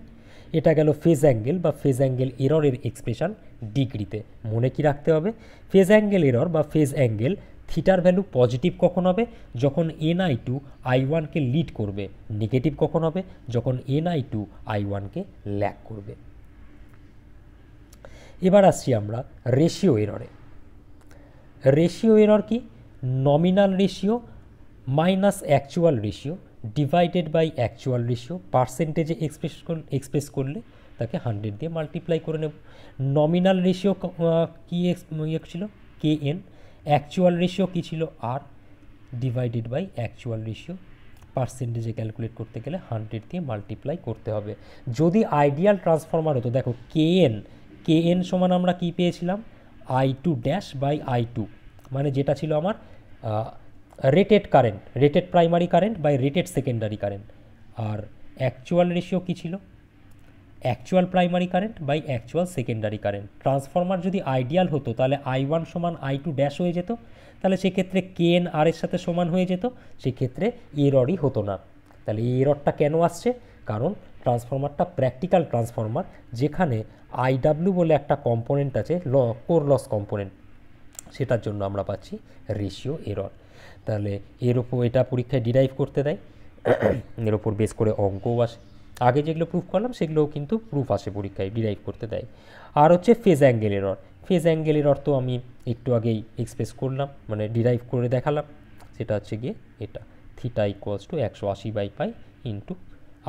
Speaker 1: এটা গেল ফেজ অ্যাঙ্গেল বা ফেজ অ্যাঙ্গেল এররের এক্সপ্রেশন ডিগ্রিতে মনে কি রাখতে হবে ফেজ অ্যাঙ্গেল এরর বা ফেজ অ্যাঙ্গেল থিটার ভ্যালু পজিটিভ কখন হবে যখন এন আই টু আই ওয়ানকে লিড করবে নেগেটিভ কখন হবে যখন এন আই টু আই ওয়ানকে ল্যাক করবে এবার আসছি আমরা রেশিও এররে রেশিও এরর কি nominal ratio minus actual ratio divided by actual ratio পার্সেন্টেজে এক্সপ্রেস এক্সপ্রেস করলে তাকে হান্ড্রেড দিয়ে মাল্টিপ্লাই করে নেব নমিনাল রেশিও কী ইয়ে ছিল কে এন অ্যাকচুয়াল রেশিও কী ছিল আর ডিভাইডেড বাই অ্যাকচুয়াল রেশিও পার্সেন্টেজে ক্যালকুলেট করতে গেলে হান্ড্রেড দিয়ে মাল্টিপ্লাই করতে হবে যদি আইডিয়াল ট্রান্সফরমার হতো দেখো কে এন কে এন সমান আমরা কী পেয়েছিলাম I two dash by I two মানে যেটা ছিল আমার rated current rated primary current by rated secondary current আর অ্যাকচুয়াল রেশিও কী ছিল actual primary current by actual secondary current transformer যদি আইডিয়াল হতো তাহলে আই ওয়ান সমান আই টু ড্যাশ হয়ে যেত তাহলে সেক্ষেত্রে কে এন আর এর সাথে সমান হয়ে যেত সেক্ষেত্রে এররই হতো না তাহলে এই এররটা কেন আসছে কারণ ট্রান্সফরমারটা প্র্যাকটিক্যাল ট্রান্সফরমার যেখানে আইডাব্লিউ বলে একটা কম্পোনেন্ট আছে ল কোর লস কম্পোনেন্ট সেটার জন্য আমরা পাচ্ছি রেশিও এরর তাহলে এর ওপর এটা পরীক্ষায় ডিরাইভ করতে দেয় এর ওপর বেশ করে অঙ্কও আসে আগে যেগুলো প্রুফ করলাম সেগুলোও কিন্তু প্রুফ আসে পরীক্ষায় ডিরাইভ করতে দেয় আর হচ্ছে phase angle error phase angle error তো আমি একটু আগেই এক্সপ্রেস করলাম মানে ডিরাইভ করে দেখালাম সেটা হচ্ছে গিয়ে এটা থিটা ইকুয়ালস টু একশো আশি by pi into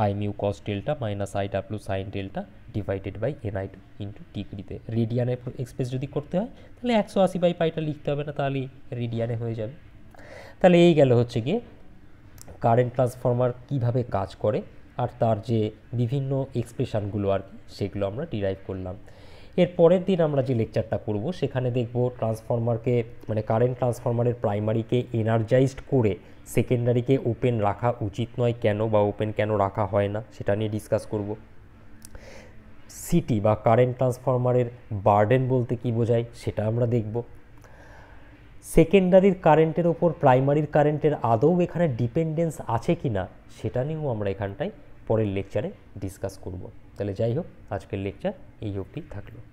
Speaker 1: I mu cos delta minus I W sine delta divided by N I two into ডিগ্রিতে রেডিয়ানে এক্সপ্রেস যদি করতে হয় তাহলে একশো আশি বাই পাইটা লিখতে হবে না তাহলে রেডিয়ানে হয়ে যাবে তাহলে এই গেল হচ্ছে গিয়ে কারেন্ট ট্রান্সফর্মার কিভাবে কাজ করে আর তার যে বিভিন্ন এক্সপ্রেশানগুলো আর কি সেগুলো আমরা ডিরাইভ করলাম এর পরের দিন আমরা যে লেকচারটা করব সেখানে দেখব ট্রান্সফর্মারকে মানে কারেন্ট ট্রান্সফর্মারের প্রাইমারিকে এনার্জাইজড করে সেকেন্ডারিকে ওপেন রাখা উচিত নয় কেন বা ওপেন কেন রাখা হয় না সেটা নিয়ে ডিসকাস করব সিটি বা কারেন্ট ট্রান্সফর্মারের বার্ডেন বলতে কি বোঝায় সেটা আমরা দেখব সেকেন্ডারির কারেন্টের ওপর প্রাইমারির কারেন্টের আদৌ এখানে ডিপেন্ডেন্স আছে কি না সেটা নিয়েও আমরা এখানটায় পরের লেকচারে ডিসকাস করব তাহলে যাই হোক আজকের লেকচার এই অবধি থাকলো